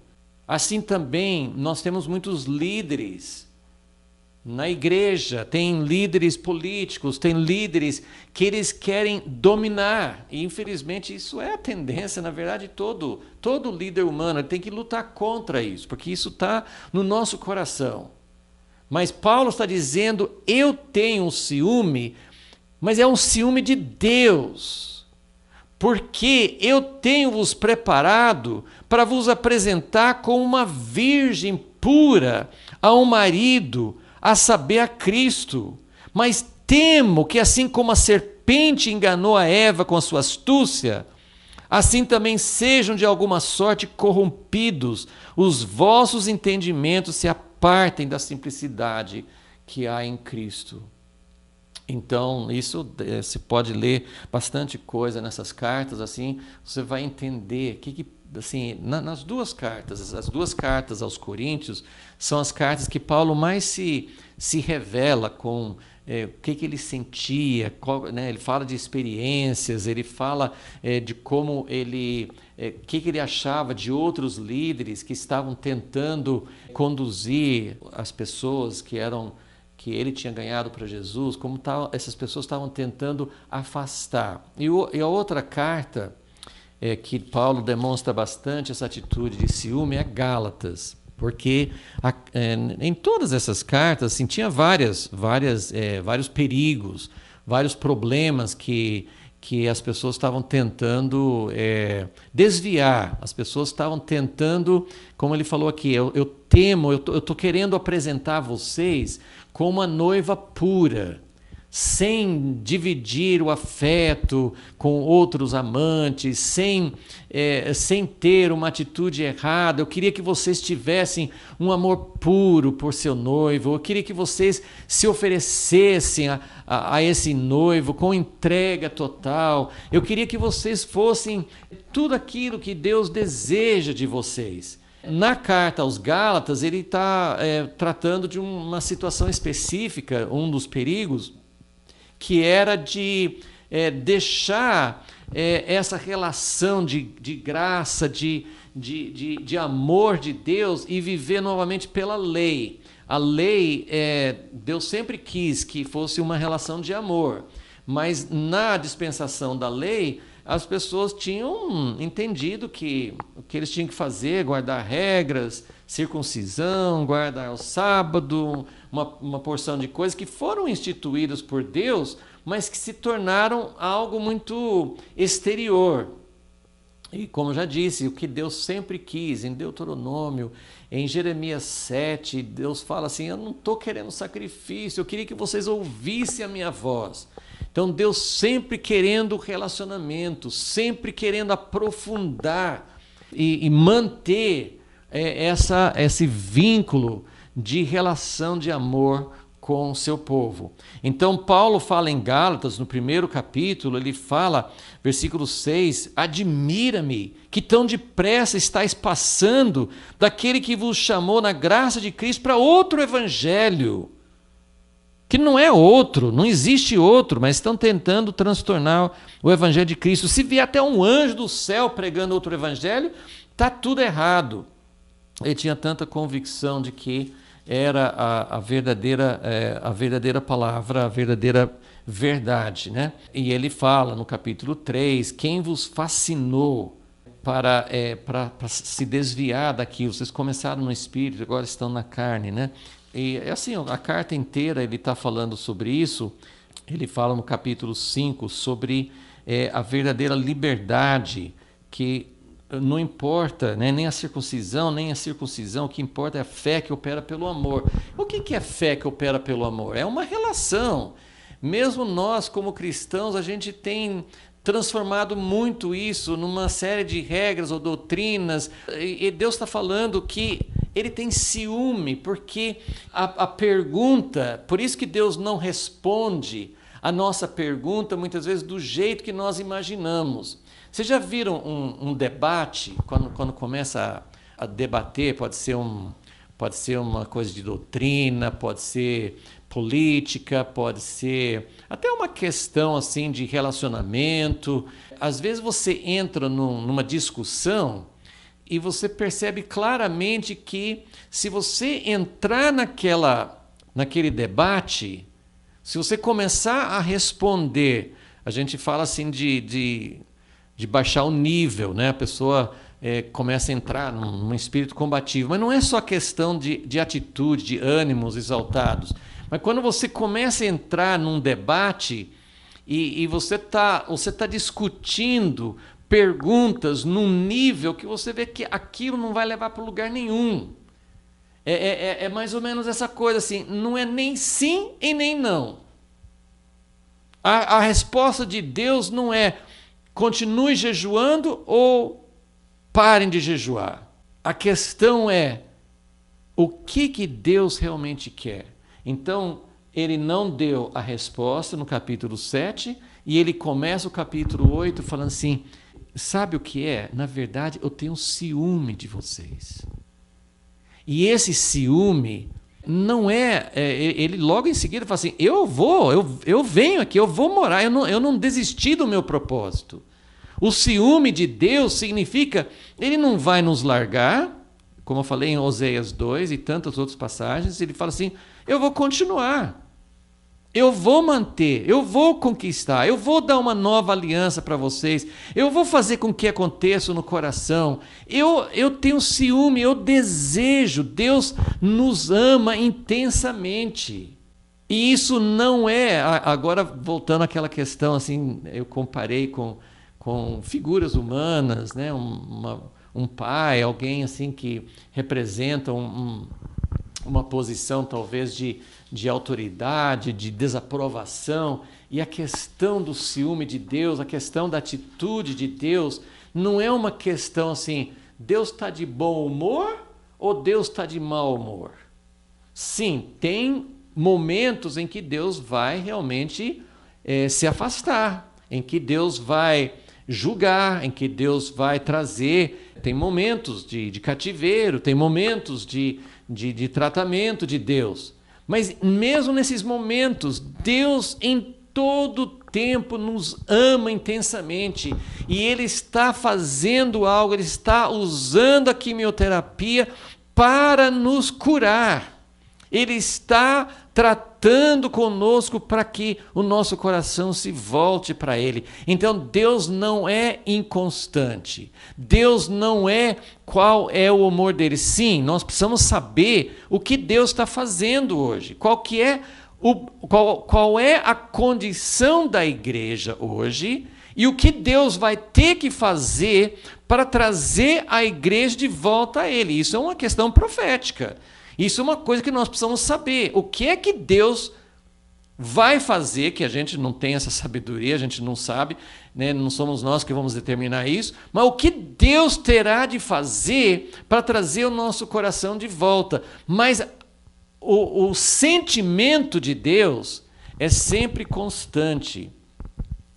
Assim também nós temos muitos líderes na igreja tem líderes políticos, tem líderes que eles querem dominar. E infelizmente isso é a tendência, na verdade, todo todo líder humano tem que lutar contra isso, porque isso está no nosso coração. Mas Paulo está dizendo: eu tenho um ciúme, mas é um ciúme de Deus, porque eu tenho vos preparado para vos apresentar como uma virgem pura a um marido a saber, a Cristo. Mas temo que, assim como a serpente enganou a Eva com a sua astúcia, assim também sejam de alguma sorte corrompidos, os vossos entendimentos se apartem da simplicidade que há em Cristo. Então, isso eh, se pode ler bastante coisa nessas cartas, assim, você vai entender que, que assim, na, nas duas cartas, as duas cartas aos Coríntios são as cartas que Paulo mais se, se revela com é, o que, que, ele sentia, qual, né? ele fala de experiências, ele fala é, de como ele, é, o que, que, ele achava de outros líderes que estavam tentando conduzir as pessoas que eram que ele tinha ganhado para Jesus, como tal, essas pessoas estavam tentando afastar. E, o, e a outra carta é, que Paulo demonstra bastante essa atitude de ciúme é Gálatas porque a, é, em todas essas cartas assim, tinha várias, várias, é, vários perigos, vários problemas que, que as pessoas estavam tentando é, desviar, as pessoas estavam tentando, como ele falou aqui, eu, eu temo, eu estou querendo apresentar vocês como a noiva pura sem dividir o afeto com outros amantes, sem, é, sem ter uma atitude errada. Eu queria que vocês tivessem um amor puro por seu noivo. Eu queria que vocês se oferecessem a, a, a esse noivo com entrega total. Eu queria que vocês fossem tudo aquilo que Deus deseja de vocês. Na carta aos Gálatas, ele está é, eh, tratando de uma situação específica, um dos perigos que era de é, deixar é, essa relação de, de graça, de, de, de, de, amor de Deus e viver novamente pela lei. A lei, é, Deus sempre quis que fosse uma relação de amor, mas na dispensação da lei, as pessoas tinham entendido que o que eles tinham que fazer, guardar regras, circuncisão, guardar o sábado, uma, uma porção de coisas que foram instituídas por Deus, mas que se tornaram algo muito exterior. E como já disse, o que Deus sempre quis, em Deuteronômio, em Jeremias 7, Deus fala assim: Eu não estou querendo sacrifício, eu queria que vocês ouvissem a minha voz. Então, Deus sempre querendo relacionamento, sempre querendo aprofundar e, e manter é, essa, esse vínculo de relação de amor com o seu povo. Então, Paulo fala em Gálatas, no primeiro capítulo, ele fala, versículo 6, admira-me que tão depressa estáis passando daquele que vos chamou na graça de Cristo para outro evangelho, que não é outro, não existe outro, mas estão tentando transtornar o evangelho de Cristo. Se vier até um anjo do céu pregando outro evangelho, está tudo errado. Ele tinha tanta convicção de que era a, a verdadeira, é, a verdadeira palavra, a verdadeira verdade. Né? E ele fala no capítulo 3: quem vos fascinou para, é, para, para se desviar daquilo? Vocês começaram no espírito, agora estão na carne. Né? E é assim, a carta inteira ele está falando sobre isso. Ele fala no capítulo 5 sobre é, a verdadeira liberdade que não importa né, nem a circuncisão, nem a circuncisão, o que importa é a fé que opera pelo amor. O que, que é fé que opera pelo amor? É uma relação. Mesmo nós, como cristãos, a gente tem transformado muito isso numa série de regras ou doutrinas, e Deus está falando que ele tem ciúme, porque a, a, pergunta, por isso que Deus não responde a nossa pergunta muitas vezes do jeito que nós imaginamos. Vocês já viram um, um debate, quando, quando começa a, a, debater, pode ser, um, pode ser uma coisa de doutrina, pode ser política, pode ser até uma questão assim de relacionamento. Às vezes você entra num, numa discussão e você percebe claramente que se você entrar naquela naquele debate, se você começar a responder, a gente fala assim de, de de baixar o nível, né? A pessoa é, começa a entrar num, num, espírito combativo. Mas não é só questão de, de atitude, de ânimos exaltados. Mas quando você começa a entrar num debate e, e você está você tá discutindo perguntas num nível que você vê que aquilo não vai levar para lugar nenhum. É, é, é, é mais ou menos essa coisa assim, não é nem sim e nem não. A, a resposta de Deus não é continue jejuando ou parem de jejuar. A questão é o que, que Deus realmente quer. Então, ele não deu a resposta no capítulo 7 e ele começa o capítulo 8 falando assim: Sabe o que é? Na verdade, eu tenho ciúme de vocês. E esse ciúme não é, é, Ele logo em seguida fala assim: eu vou, eu, eu venho aqui, eu vou morar, eu não, eu não desisti do meu propósito. O ciúme de Deus significa ele não vai nos largar, como eu falei em Oséias 2 e tantas outras passagens, ele fala assim: eu vou continuar. Eu vou manter, eu vou conquistar, eu vou dar uma nova aliança para vocês, eu vou fazer com que aconteça no coração. Eu, eu tenho ciúme, eu desejo. Deus nos ama intensamente. E isso não é. Agora, voltando àquela questão, assim, eu comparei com, com figuras humanas, né? Uma, um pai, alguém assim que representa um, um, uma posição talvez de de autoridade, de desaprovação, e a questão do ciúme de Deus, a questão da atitude de Deus, não é uma questão assim, Deus está de bom humor ou Deus está de mau humor? Sim, tem momentos em que Deus vai realmente é, se afastar, em que Deus vai julgar, em que Deus vai trazer. Tem momentos de, de cativeiro, tem momentos de, de, de tratamento de Deus. Mas mesmo nesses momentos, Deus em todo tempo nos ama intensamente e Ele está fazendo algo, Ele está usando a quimioterapia para nos curar. Ele está tratando tratando conosco para que o nosso coração se volte para Ele. Então, Deus não é inconstante. Deus não é qual é o amor dele. Sim, nós precisamos saber o que Deus está fazendo hoje. Qual que é o, qual, qual é a condição da igreja hoje e o que Deus vai ter que fazer para trazer a igreja de volta a Ele. Isso é uma questão profética. Isso é uma coisa que nós precisamos saber. O que é que Deus vai fazer, que a gente não tem essa sabedoria, a gente não sabe, né? não somos nós que vamos determinar isso, mas o que Deus terá de fazer para trazer o nosso coração de volta. Mas o, o sentimento de Deus é sempre constante.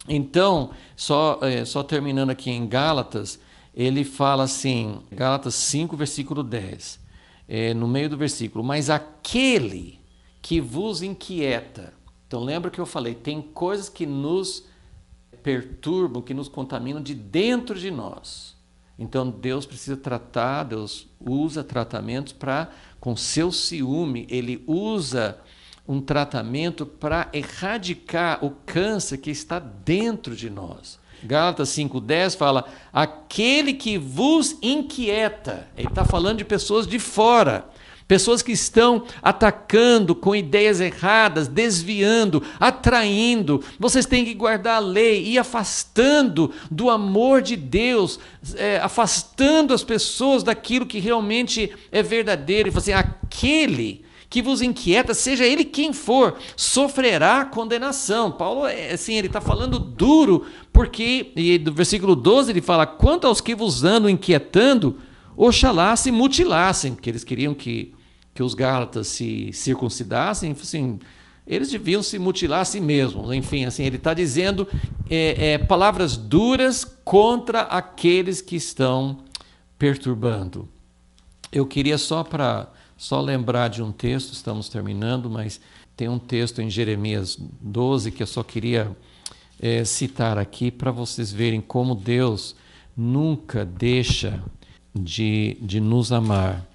Então, só, é, só terminando aqui em Gálatas, ele fala assim, Gálatas 5, versículo 10 é, no meio do versículo, mas aquele que vos inquieta. Então lembra que eu falei, tem coisas que nos perturbam, que nos contaminam de dentro de nós. Então Deus precisa tratar, Deus usa tratamentos para, com seu ciúme, ele usa um tratamento para erradicar o câncer que está dentro de nós. Gálatas 5,10 fala: aquele que vos inquieta. Ele está falando de pessoas de fora. Pessoas que estão atacando com ideias erradas, desviando, atraindo. Vocês têm que guardar a lei e afastando do amor de Deus, é, afastando as pessoas daquilo que realmente é verdadeiro. E assim, aquele que vos inquieta, seja ele quem for, sofrerá condenação. Paulo, é, assim, ele está falando duro, porque, e do versículo 12 ele fala: quanto aos que vos andam inquietando, oxalá se mutilassem, porque eles queriam que, que os Gálatas se circuncidassem, assim, eles deviam se mutilar a si mesmos. Enfim, assim, ele está dizendo é, é, palavras duras contra aqueles que estão perturbando. Eu queria só para só lembrar de um texto, estamos terminando, mas tem um texto em Jeremias 12 que eu só queria é, citar aqui para vocês verem como Deus nunca deixa de, de nos amar.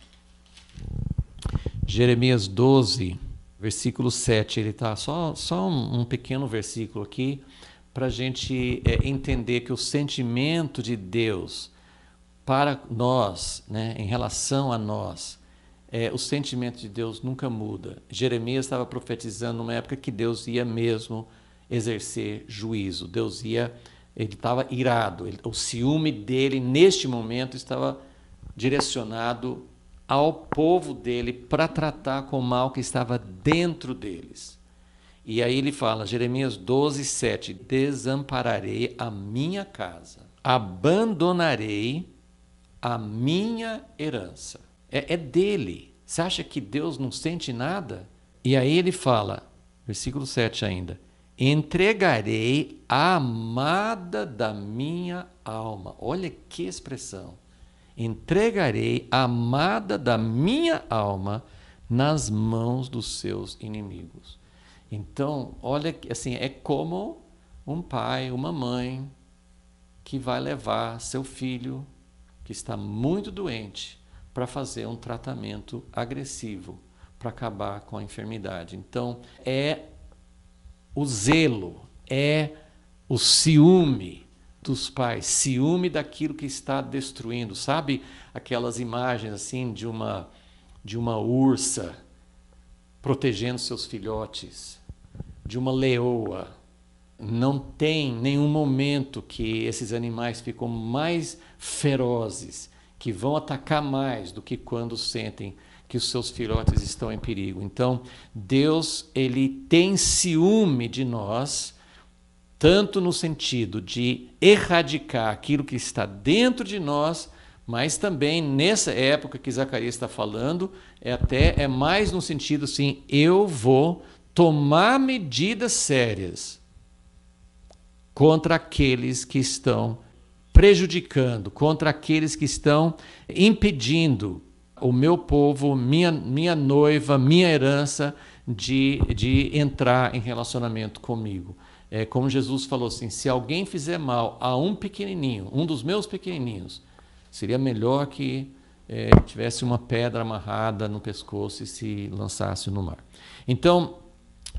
Jeremias 12, versículo 7, ele está só, só um, um, pequeno versículo aqui para a gente é, entender que o sentimento de Deus para nós, né, em relação a nós, é, o sentimento de Deus nunca muda. Jeremias estava profetizando numa época que Deus ia mesmo exercer juízo. Deus ia, ele estava irado. Ele, o ciúme dele neste momento estava direcionado ao povo dele para tratar com o mal que estava dentro deles. E aí ele fala, Jeremias 12, 7: Desampararei a minha casa, abandonarei a minha herança. É, é dele. Você acha que Deus não sente nada? E aí ele fala, versículo 7 ainda: entregarei a amada da minha alma. Olha que expressão. Entregarei a amada da minha alma nas mãos dos seus inimigos. Então, olha, assim, é como um pai, uma mãe que vai levar seu filho que está muito doente para fazer um tratamento agressivo para acabar com a enfermidade. Então, é o zelo, é o ciúme dos pais, ciúme daquilo que está destruindo. Sabe aquelas imagens assim de uma de uma ursa protegendo seus filhotes, de uma leoa. Não tem nenhum momento que esses animais ficam mais ferozes que vão atacar mais do que quando sentem que os seus filhotes estão em perigo. Então, Deus, ele tem ciúme de nós, tanto no sentido de erradicar aquilo que está dentro de nós, mas também nessa época que Zacarias está falando, é até é mais no sentido assim, eu vou tomar medidas sérias contra aqueles que estão prejudicando, contra aqueles que estão impedindo o meu povo, minha, minha noiva, minha herança de, de entrar em relacionamento comigo. É, como Jesus falou assim: se alguém fizer mal a um pequenininho, um dos meus pequenininhos, seria melhor que é, tivesse uma pedra amarrada no pescoço e se lançasse no mar. Então,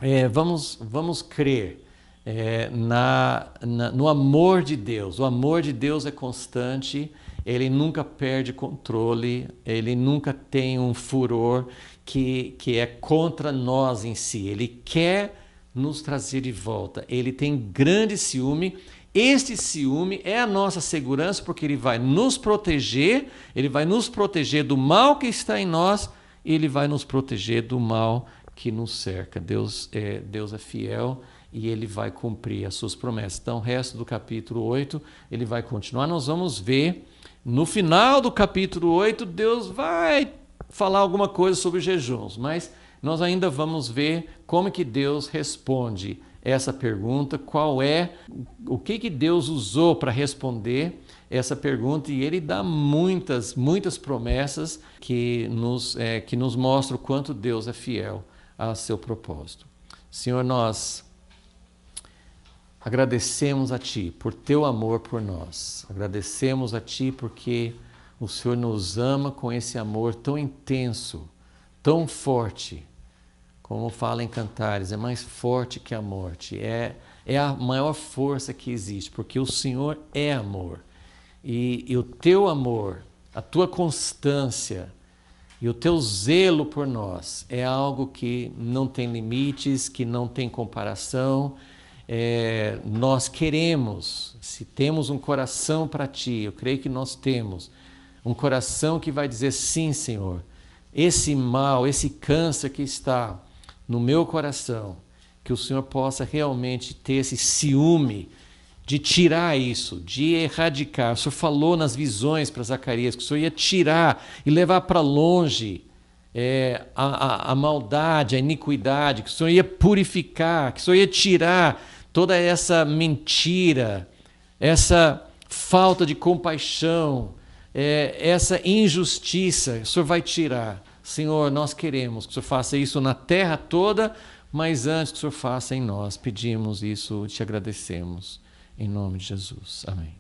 é, vamos, vamos crer é, na, na, no amor de Deus. O amor de Deus é constante, ele nunca perde controle, ele nunca tem um furor que, que é contra nós em si. Ele quer nos trazer de volta. Ele tem grande ciúme. Este ciúme é a nossa segurança porque ele vai nos proteger, ele vai nos proteger do mal que está em nós e ele vai nos proteger do mal que nos cerca. Deus é, Deus é fiel e ele vai cumprir as suas promessas. Então, o resto do capítulo 8, ele vai continuar. Nós vamos ver no final do capítulo 8, Deus vai falar alguma coisa sobre jejuns, mas nós ainda vamos ver como que Deus responde essa pergunta, qual é o que que Deus usou para responder essa pergunta e ele dá muitas, muitas promessas que nos, é, que nos mostram o quanto Deus é fiel a seu propósito. Senhor, nós Agradecemos a Ti por Teu amor por nós. Agradecemos a Ti porque o Senhor nos ama com esse amor tão intenso, tão forte. Como fala em Cantares, é mais forte que a morte. É, é a maior força que existe, porque o Senhor é amor. E, e o Teu amor, a Tua constância, e o teu zelo por nós é algo que não tem limites, que não tem comparação, é, nós queremos, se temos um coração para Ti, eu creio que nós temos, um coração que vai dizer: sim, Senhor, esse mal, esse câncer que está no meu coração, que o Senhor possa realmente ter esse ciúme de tirar isso, de erradicar. O Senhor falou nas visões para Zacarias que o Senhor ia tirar e levar para longe é, a, a, a, maldade, a iniquidade, que o Senhor ia purificar, que o Senhor ia tirar toda essa mentira, essa falta de compaixão, é, essa injustiça, o Senhor vai tirar. Senhor, nós queremos que o Senhor faça isso na terra toda, mas antes que o Senhor faça em nós, pedimos isso, te agradecemos. Em nome de Jesus. Amém.